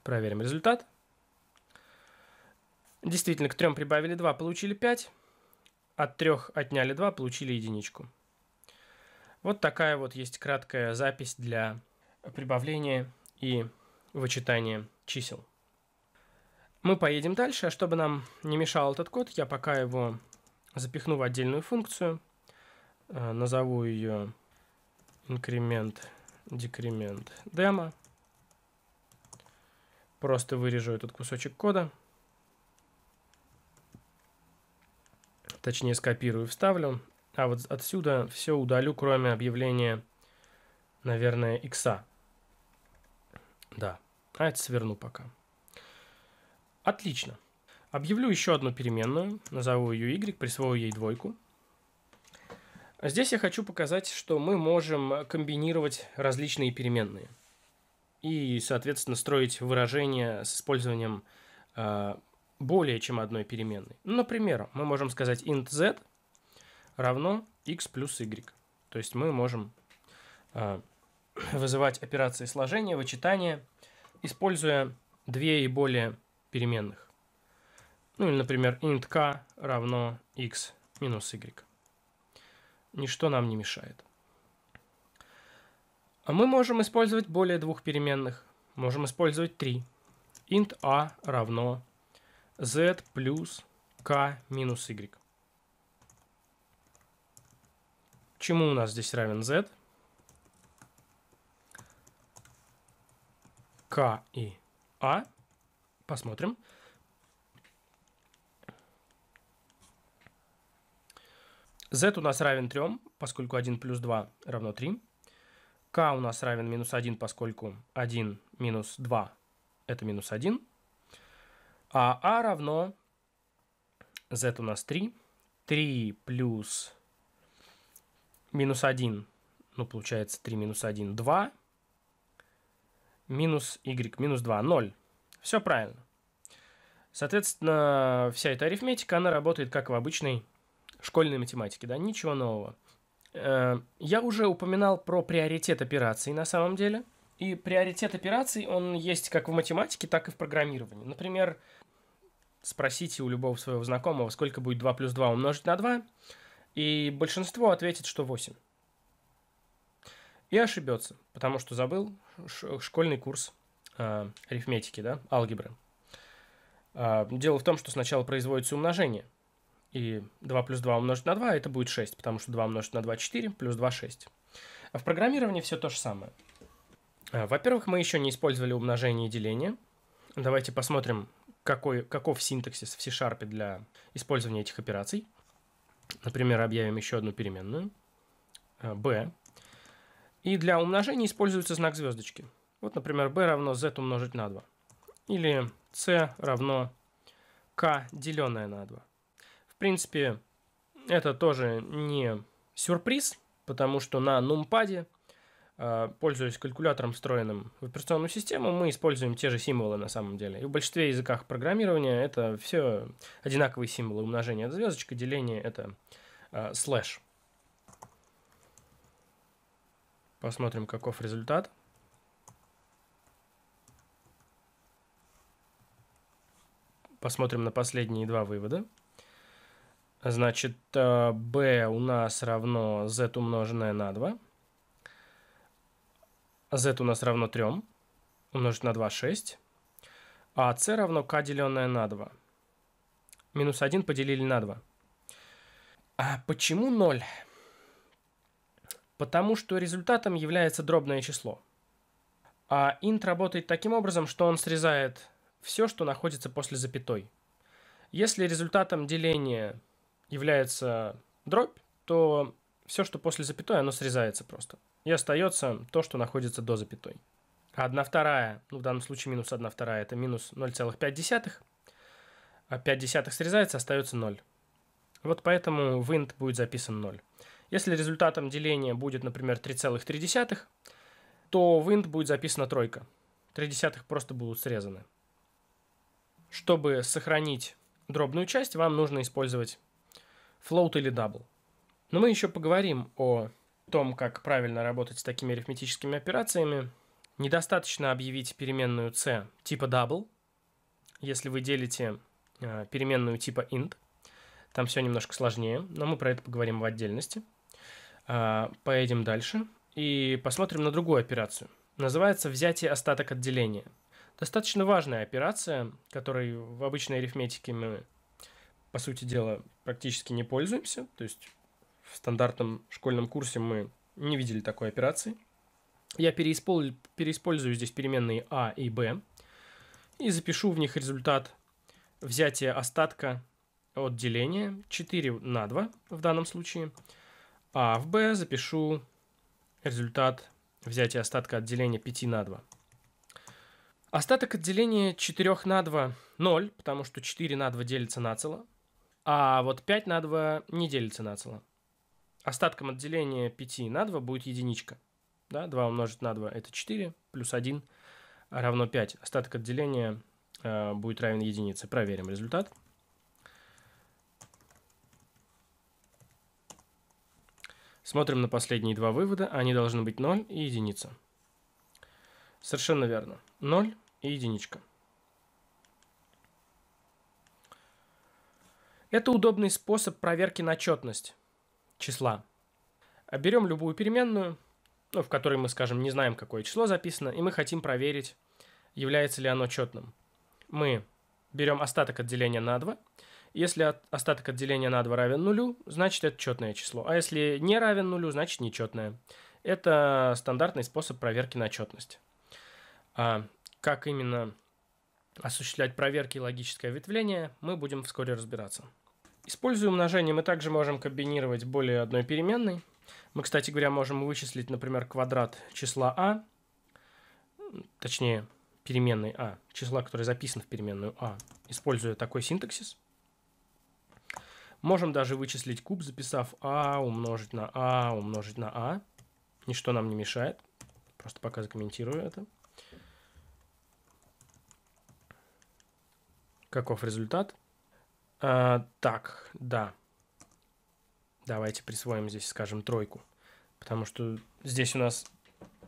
Проверим результат. Действительно, к трем прибавили 2, получили 5. От трех отняли 2, получили единичку. Вот такая вот есть краткая запись для прибавления и вычитания чисел. Мы поедем дальше, а чтобы нам не мешал этот код, я пока его запихну в отдельную функцию, э, назову ее инкремент, декремент демо, просто вырежу этот кусочек кода – Точнее, скопирую, вставлю. А вот отсюда все удалю, кроме объявления, наверное, икса. Да. А это сверну пока. Отлично. Объявлю еще одну переменную. Назову ее y, присвою ей двойку. Здесь я хочу показать, что мы можем комбинировать различные переменные. И, соответственно, строить выражения с использованием э, более чем одной переменной. Ну, например, мы можем сказать int z равно x плюс y. То есть мы можем э, вызывать операции сложения, вычитания, используя две и более переменных. Ну или, например, int k равно x минус y. Ничто нам не мешает. А мы можем использовать более двух переменных. Можем использовать три. int a равно z плюс k минус y. Чему у нас здесь равен z? k и a. А. Посмотрим. z у нас равен 3, поскольку 1 плюс 2 равно 3. k у нас равен минус 1, поскольку 1 минус 2 это минус 1. А А равно Z у нас 3. 3 плюс минус 1, ну, получается 3 минус 1, 2. Минус Y, минус 2, 0. Все правильно. Соответственно, вся эта арифметика, она работает как в обычной школьной математике, да, ничего нового. Э, я уже упоминал про приоритет операций на самом деле. И приоритет операций, он есть как в математике, так и в программировании. Например, Спросите у любого своего знакомого, сколько будет 2 плюс 2 умножить на 2, и большинство ответит, что 8. И ошибется, потому что забыл школьный курс э, арифметики, да, алгебры. Э, дело в том, что сначала производится умножение. И 2 плюс 2 умножить на 2 это будет 6, потому что 2 умножить на 2 4, плюс 2 6. А в программировании все то же самое. А, во-первых, мы еще не использовали умножение и деление. Давайте посмотрим, какой, каков синтаксис в C-Sharp для использования этих операций. Например, объявим еще одну переменную, э, b. И для умножения используется знак звездочки. Вот, например, b равно z умножить на 2. Или c равно k, деленное на 2. В принципе, это тоже не сюрприз, потому что на нумпаде а, пользуясь калькулятором, встроенным в операционную систему, мы используем те же символы на самом деле. И в большинстве языках программирования это все одинаковые символы умножение — Это звездочка, деление, это а, слэш. Посмотрим, каков результат. Посмотрим на последние два вывода. Значит, b а, у нас равно z умноженное на 2. А z у нас равно 3, умножить на 2, 6. А c равно k, деленное на 2. Минус 1 поделили на 2. А почему 0? Потому что результатом является дробное число. А int работает таким образом, что он срезает все, что находится после запятой. Если результатом деления является дробь, то все, что после запятой, оно срезается просто и остается то, что находится до запятой. а 1 вторая, ну в данном случае минус 1 вторая, это минус 0,5, а 5 десятых срезается, остается 0. Вот поэтому в int будет записан 0. Если результатом деления будет, например, 3,3, то в int будет записана тройка. 3 десятых просто будут срезаны. Чтобы сохранить дробную часть, вам нужно использовать float или double. Но мы еще поговорим о том, как правильно работать с такими арифметическими операциями, недостаточно объявить переменную c типа double, если вы делите э, переменную типа int. Там все немножко сложнее, но мы про это поговорим в отдельности. А, поедем дальше и посмотрим на другую операцию. Называется взятие остаток от деления. Достаточно важная операция, которой в обычной арифметике мы, по сути дела, практически не пользуемся. То есть в стандартном школьном курсе мы не видели такой операции. Я переиспол... переиспользую здесь переменные А и b и запишу в них результат взятия остатка от деления 4 на 2 в данном случае, а в B запишу результат взятия остатка от деления 5 на 2. Остаток от деления 4 на 2 0, потому что 4 на 2 делится на цело, а вот 5 на 2 не делится на цело остатком от деления 5 на 2 будет единичка. Да, 2 умножить на 2 это 4, плюс 1 равно 5. Остаток от деления э, будет равен единице. Проверим результат. Смотрим на последние два вывода. Они должны быть 0 и единица. Совершенно верно. 0 и единичка. Это удобный способ проверки на четность числа. А берем любую переменную, ну, в которой мы, скажем, не знаем, какое число записано, и мы хотим проверить, является ли оно четным. Мы берем остаток отделения на 2. Если от, остаток отделения на 2 равен нулю, значит это четное число. А если не равен нулю, значит нечетное. Это стандартный способ проверки на четность. А как именно осуществлять проверки и логическое ветвление, мы будем вскоре разбираться. Используя умножение, мы также можем комбинировать более одной переменной. Мы, кстати говоря, можем вычислить, например, квадрат числа а, точнее, переменной а, числа, которое записано в переменную а, используя такой синтаксис. Можем даже вычислить куб, записав а умножить на а умножить на а. Ничто нам не мешает. Просто пока закомментирую это. Каков результат? А, так, да. Давайте присвоим здесь, скажем, тройку. Потому что здесь у нас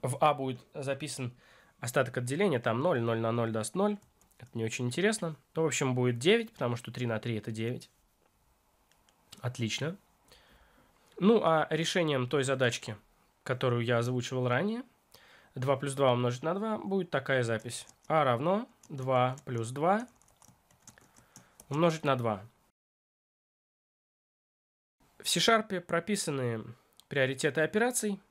в А будет записан остаток отделения. Там 0, 0 на 0 даст 0. Это не очень интересно. Ну, в общем, будет 9, потому что 3 на 3 это 9. Отлично. Ну, а решением той задачки, которую я озвучивал ранее, 2 плюс 2 умножить на 2 будет такая запись. А равно 2 плюс 2 умножить на 2. В C-Sharp прописаны приоритеты операций,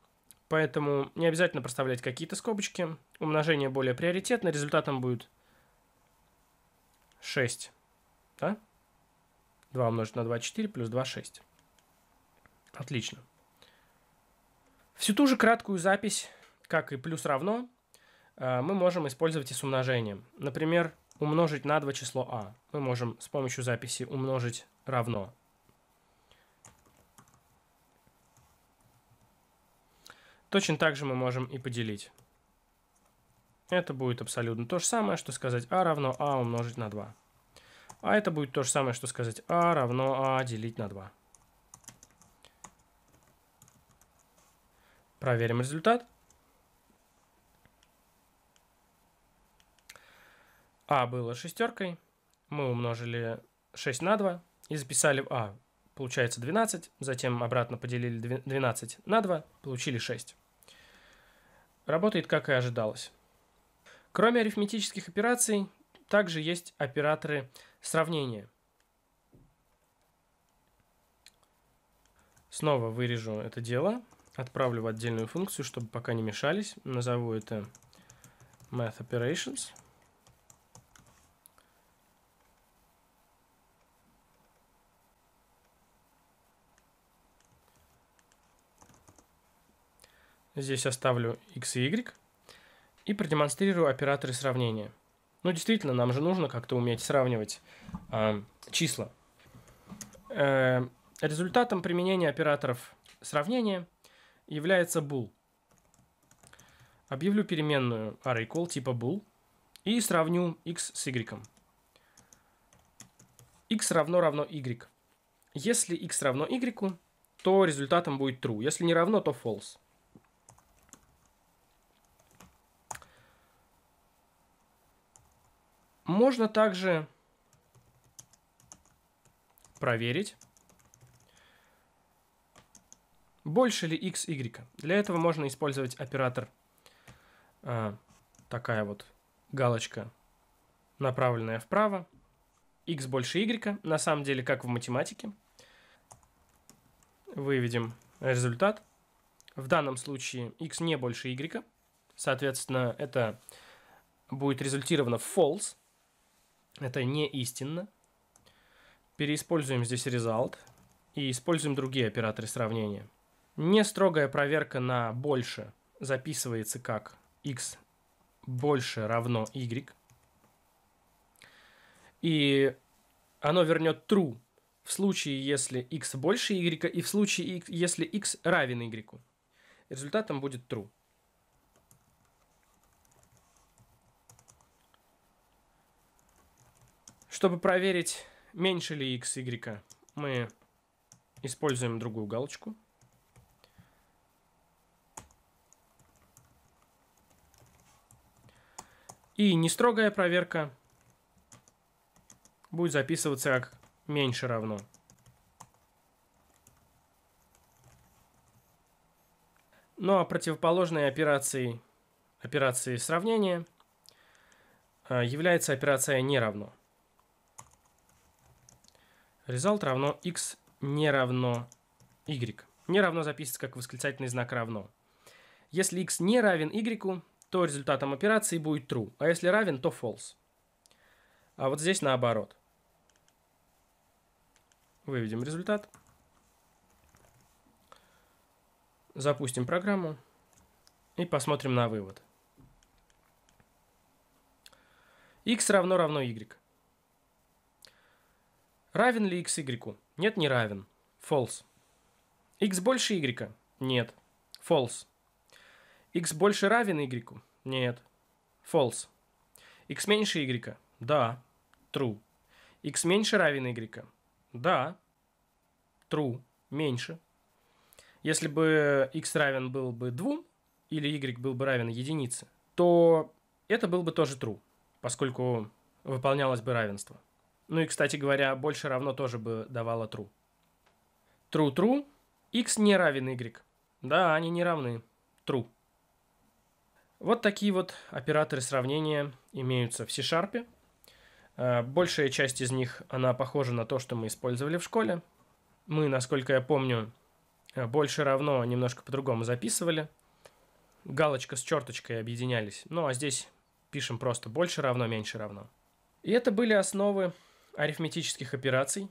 поэтому не обязательно проставлять какие-то скобочки. Умножение более приоритетно, результатом будет 6. Да? 2 умножить на 2, 4, плюс 2, 6. Отлично. Всю ту же краткую запись, как и плюс равно, э, мы можем использовать и с умножением. Например, умножить на 2 число а. Мы можем с помощью записи умножить равно. Точно так же мы можем и поделить. Это будет абсолютно то же самое, что сказать а равно а умножить на 2. А это будет то же самое, что сказать а равно а делить на 2. Проверим результат. А было шестеркой, мы умножили 6 на 2 и записали в А. Получается 12, затем обратно поделили 12 на 2, получили 6. Работает, как и ожидалось. Кроме арифметических операций, также есть операторы сравнения. Снова вырежу это дело, отправлю в отдельную функцию, чтобы пока не мешались. Назову это math operations – Здесь оставлю x и y и продемонстрирую операторы сравнения. Ну, действительно, нам же нужно как-то уметь сравнивать э, числа. Э, результатом применения операторов сравнения является bool. Объявлю переменную array типа bool и сравню x с y. x равно равно y. Если x равно y, то результатом будет true. Если не равно, то false. Можно также проверить, больше ли x, y. Для этого можно использовать оператор э, такая вот галочка, направленная вправо. x больше y, на самом деле, как в математике. Выведем результат. В данном случае x не больше y. Соответственно, это будет результировано в false. Это не истинно. Переиспользуем здесь result и используем другие операторы сравнения. Нестрогая проверка на больше записывается как x больше равно y. И оно вернет true в случае, если x больше y, и в случае, если x равен y. Результатом будет true. Чтобы проверить, меньше ли x, y, мы используем другую галочку. И нестрогая проверка будет записываться как меньше равно. Ну а противоположной операцией, операции сравнения а, является операция не равно. Result равно x не равно y. Не равно записывается как восклицательный знак равно. Если x не равен y, то результатом операции будет true, а если равен, то false. А вот здесь наоборот. Выведем результат. Запустим программу и посмотрим на вывод. x равно равно y. Равен ли x y? Нет, не равен. False. x больше y? Нет. False. x больше равен y? Нет. False. x меньше y? Да. True. x меньше равен y? Да. True. Меньше. Если бы x равен был бы 2, или y был бы равен единице, то это был бы тоже true, поскольку выполнялось бы равенство. Ну и, кстати говоря, больше равно тоже бы давало true. True, true. X не равен Y. Да, они не равны. True. Вот такие вот операторы сравнения имеются в C-Sharp. А, большая часть из них, она похожа на то, что мы использовали в школе. Мы, насколько я помню, а, больше равно немножко по-другому записывали. Галочка с черточкой объединялись. Ну а здесь пишем просто больше равно, меньше равно. И это были основы арифметических операций.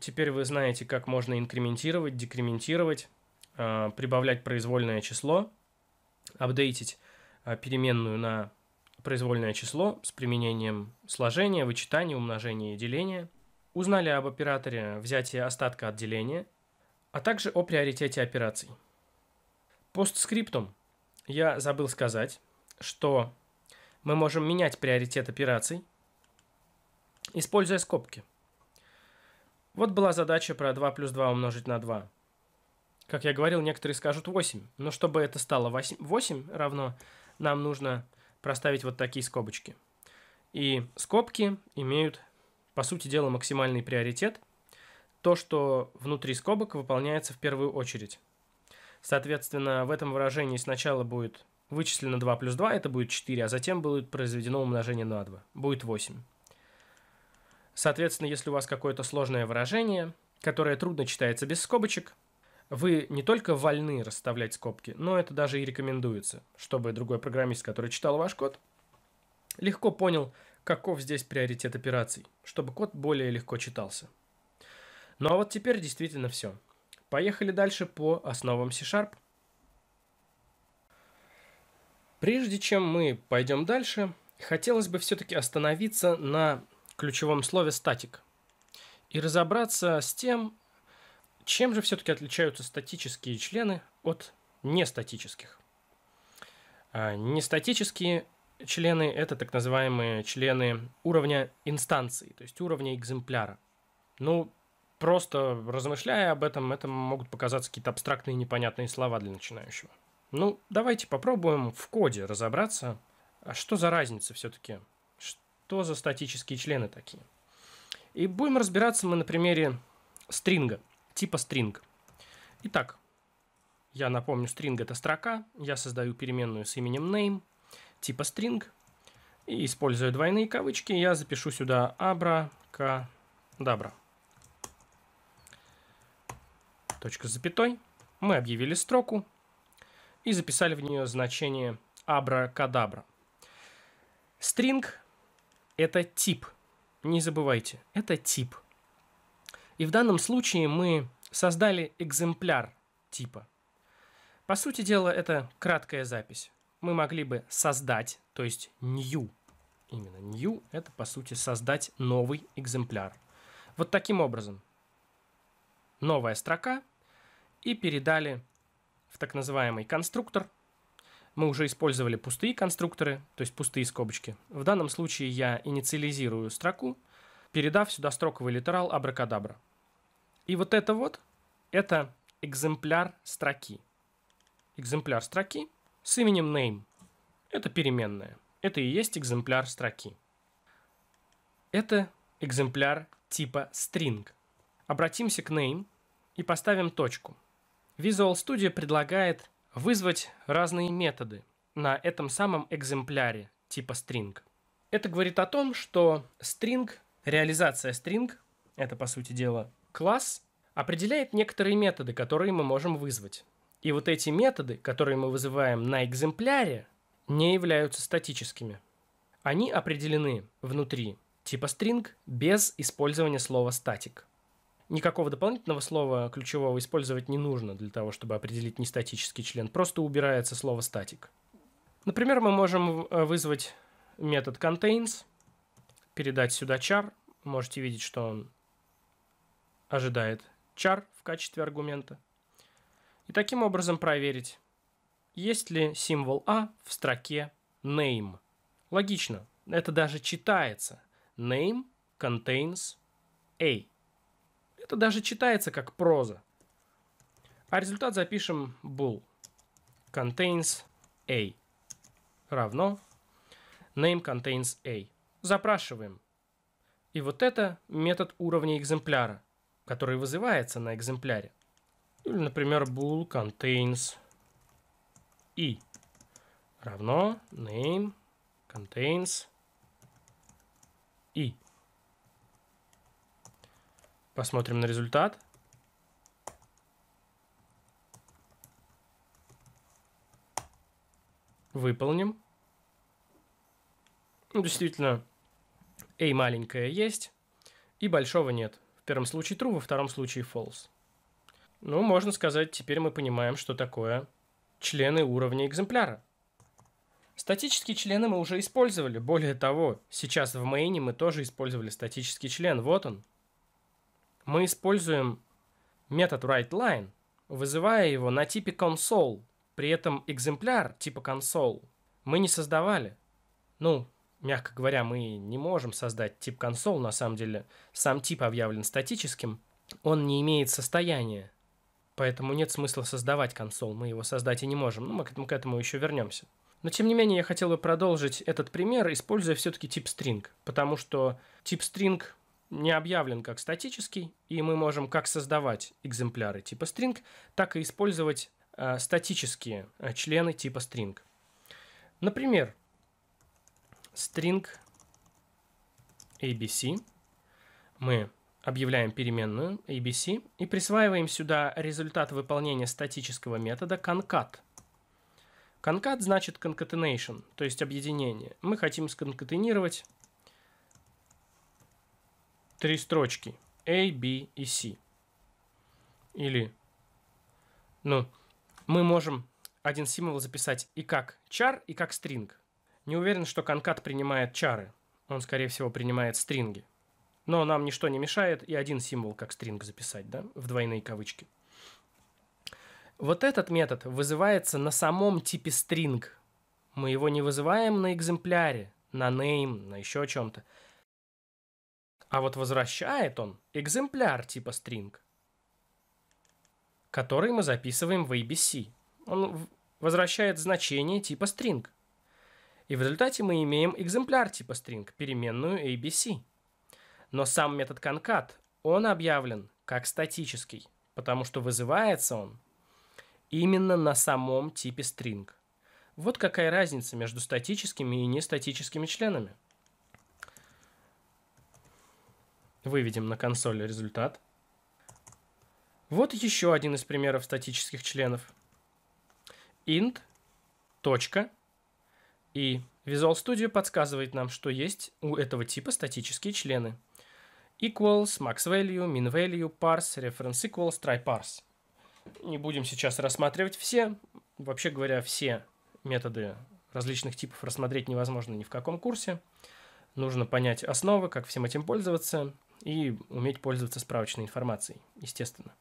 Теперь вы знаете, как можно инкрементировать, декрементировать, а, прибавлять произвольное число, апдейтить а, переменную на произвольное число с применением сложения, вычитания, умножения и деления. Узнали об операторе взятия остатка от деления, а также о приоритете операций. Постскриптум. Я забыл сказать, что мы можем менять приоритет операций – Используя скобки. Вот была задача про 2 плюс 2 умножить на 2. Как я говорил, некоторые скажут 8. Но чтобы это стало 8, 8 равно, нам нужно проставить вот такие скобочки. И скобки имеют, по сути дела, максимальный приоритет. То, что внутри скобок, выполняется в первую очередь. Соответственно, в этом выражении сначала будет вычислено 2 плюс 2, это будет 4, а затем будет произведено умножение на 2, будет 8. Соответственно, если у вас какое-то сложное выражение, которое трудно читается без скобочек, вы не только вольны расставлять скобки, но это даже и рекомендуется, чтобы другой программист, который читал ваш код, легко понял, каков здесь приоритет операций, чтобы код более легко читался. Ну а вот теперь действительно все. Поехали дальше по основам C-Sharp. Прежде чем мы пойдем дальше, хотелось бы все-таки остановиться на ключевом слове статик и разобраться с тем, чем же все-таки отличаются статические члены от нестатических. А, нестатические члены – это так называемые члены уровня инстанции, то есть уровня экземпляра. Ну, просто размышляя об этом, это могут показаться какие-то абстрактные непонятные слова для начинающего. Ну, давайте попробуем в коде разобраться, а что за разница все-таки что за статические члены такие? И будем разбираться мы на примере стринга, типа стринг. Итак, я напомню, стринг это строка, я создаю переменную с именем name, типа стринг, и используя двойные кавычки, я запишу сюда к абракадабра. Точка с запятой. Мы объявили строку и записали в нее значение кадабра Стринг это тип. Не забывайте, это тип. И в данном случае мы создали экземпляр типа. По сути дела, это краткая запись. Мы могли бы создать, то есть new. Именно new — это, по сути, создать новый экземпляр. Вот таким образом. Новая строка. И передали в так называемый конструктор мы уже использовали пустые конструкторы, то есть пустые скобочки. В данном случае я инициализирую строку, передав сюда строковый литерал абракадабра. И вот это вот, это экземпляр строки. Экземпляр строки с именем name. Это переменная. Это и есть экземпляр строки. Это экземпляр типа string. Обратимся к name и поставим точку. Visual Studio предлагает вызвать разные методы на этом самом экземпляре типа string. Это говорит о том, что string, реализация string, это по сути дела класс, определяет некоторые методы, которые мы можем вызвать. И вот эти методы, которые мы вызываем на экземпляре, не являются статическими. Они определены внутри типа string без использования слова static никакого дополнительного слова ключевого использовать не нужно для того, чтобы определить нестатический член. Просто убирается слово «статик». Например, мы можем э, вызвать метод contains, передать сюда char. Можете видеть, что он ожидает char в качестве аргумента. И таким образом проверить, есть ли символ А в строке name. Логично, это даже читается. Name contains A. Это даже читается как проза. А результат запишем bool. Contains a равно name contains a. Запрашиваем. И вот это метод уровня экземпляра, который вызывается на экземпляре. Или, например, bool contains i e равно name contains i. E. Посмотрим на результат. Выполним. Ну, действительно, A маленькая есть, и большого нет. В первом случае true, во втором случае false. Ну, можно сказать, теперь мы понимаем, что такое члены уровня экземпляра. Статические члены мы уже использовали. Более того, сейчас в мейне мы тоже использовали статический член. Вот он, мы используем метод writeLine, вызывая его на типе console. При этом экземпляр типа console мы не создавали. Ну, мягко говоря, мы не можем создать тип console, на самом деле сам тип объявлен статическим, он не имеет состояния. Поэтому нет смысла создавать консол, мы его создать и не можем. Ну, мы к этому, к этому еще вернемся. Но тем не менее, я хотел бы продолжить этот пример, используя все-таки тип string, потому что тип string не объявлен как статический, и мы можем как создавать экземпляры типа string, так и использовать э, статические э, члены типа string. Например, string abc мы объявляем переменную abc и присваиваем сюда результат выполнения статического метода concat. Concat значит concatenation, то есть объединение. Мы хотим сконкатенировать три строчки A, B и C. Или, ну, мы можем один символ записать и как char, и как стринг. Не уверен, что конкат принимает чары. Он, скорее всего, принимает стринги. Но нам ничто не мешает и один символ как стринг записать, да, в двойные кавычки. Вот этот метод вызывается на самом типе стринг. Мы его не вызываем на экземпляре, на name, на еще чем-то. А вот возвращает он экземпляр типа string, который мы записываем в ABC. Он возвращает значение типа string. И в результате мы имеем экземпляр типа string, переменную ABC. Но сам метод concat, он объявлен как статический, потому что вызывается он именно на самом типе string. Вот какая разница между статическими и нестатическими членами. Выведем на консоль результат. Вот еще один из примеров статических членов. int. Точка. И Visual Studio подсказывает нам, что есть у этого типа статические члены. Equals, max value, min value, parse, reference equals, try parse. Не будем сейчас рассматривать все. Вообще говоря, все методы различных типов рассмотреть невозможно ни в каком курсе. Нужно понять основы, как всем этим пользоваться, и уметь пользоваться справочной информацией, естественно.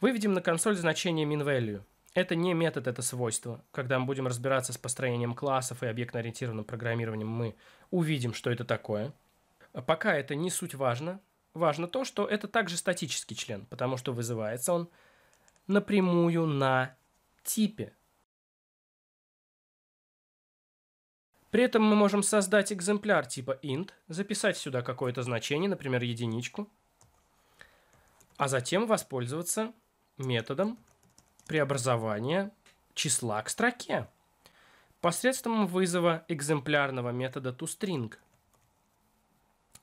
Выведем на консоль значение min_value. Это не метод, это свойство. Когда мы будем разбираться с построением классов и объектно-ориентированным программированием, мы увидим, что это такое. Пока это не суть важно. Важно то, что это также статический член, потому что вызывается он напрямую на типе При этом мы можем создать экземпляр типа int, записать сюда какое-то значение, например, единичку, а затем воспользоваться методом преобразования числа к строке посредством вызова экземплярного метода toString.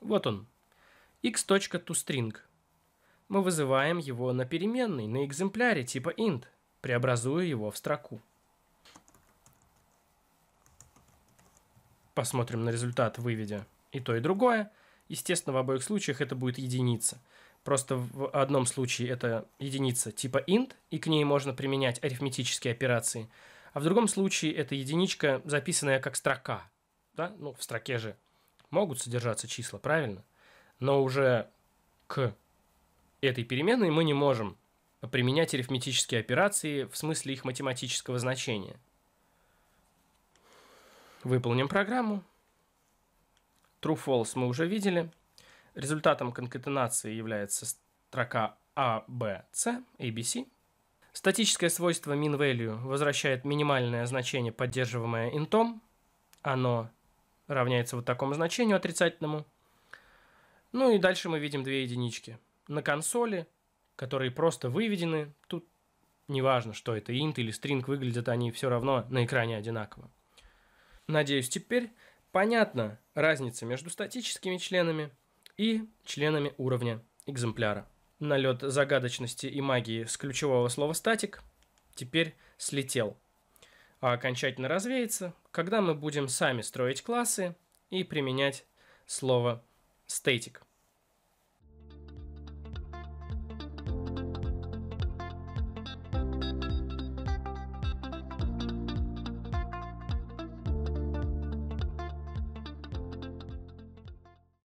Вот он, x.toString. Мы вызываем его на переменной, на экземпляре типа int, преобразуя его в строку. Посмотрим на результат, выведя и то, и другое. Естественно, в обоих случаях это будет единица. Просто в одном случае это единица типа int, и к ней можно применять арифметические операции. А в другом случае это единичка, записанная как строка. Да? Ну, в строке же могут содержаться числа, правильно? Но уже к этой переменной мы не можем применять арифметические операции в смысле их математического значения – Выполним программу. True-false мы уже видели. Результатом конкатенации является строка а, A, B, C, ABC. Статическое свойство min-value возвращает минимальное значение, поддерживаемое интом. Оно равняется вот такому значению отрицательному. Ну и дальше мы видим две единички. На консоли, которые просто выведены, тут неважно, что это int или string, выглядят они все равно на экране одинаково. Надеюсь, теперь понятна разница между статическими членами и членами уровня экземпляра. Налет загадочности и магии с ключевого слова «статик» теперь слетел, а окончательно развеется, когда мы будем сами строить классы и применять слово «статик».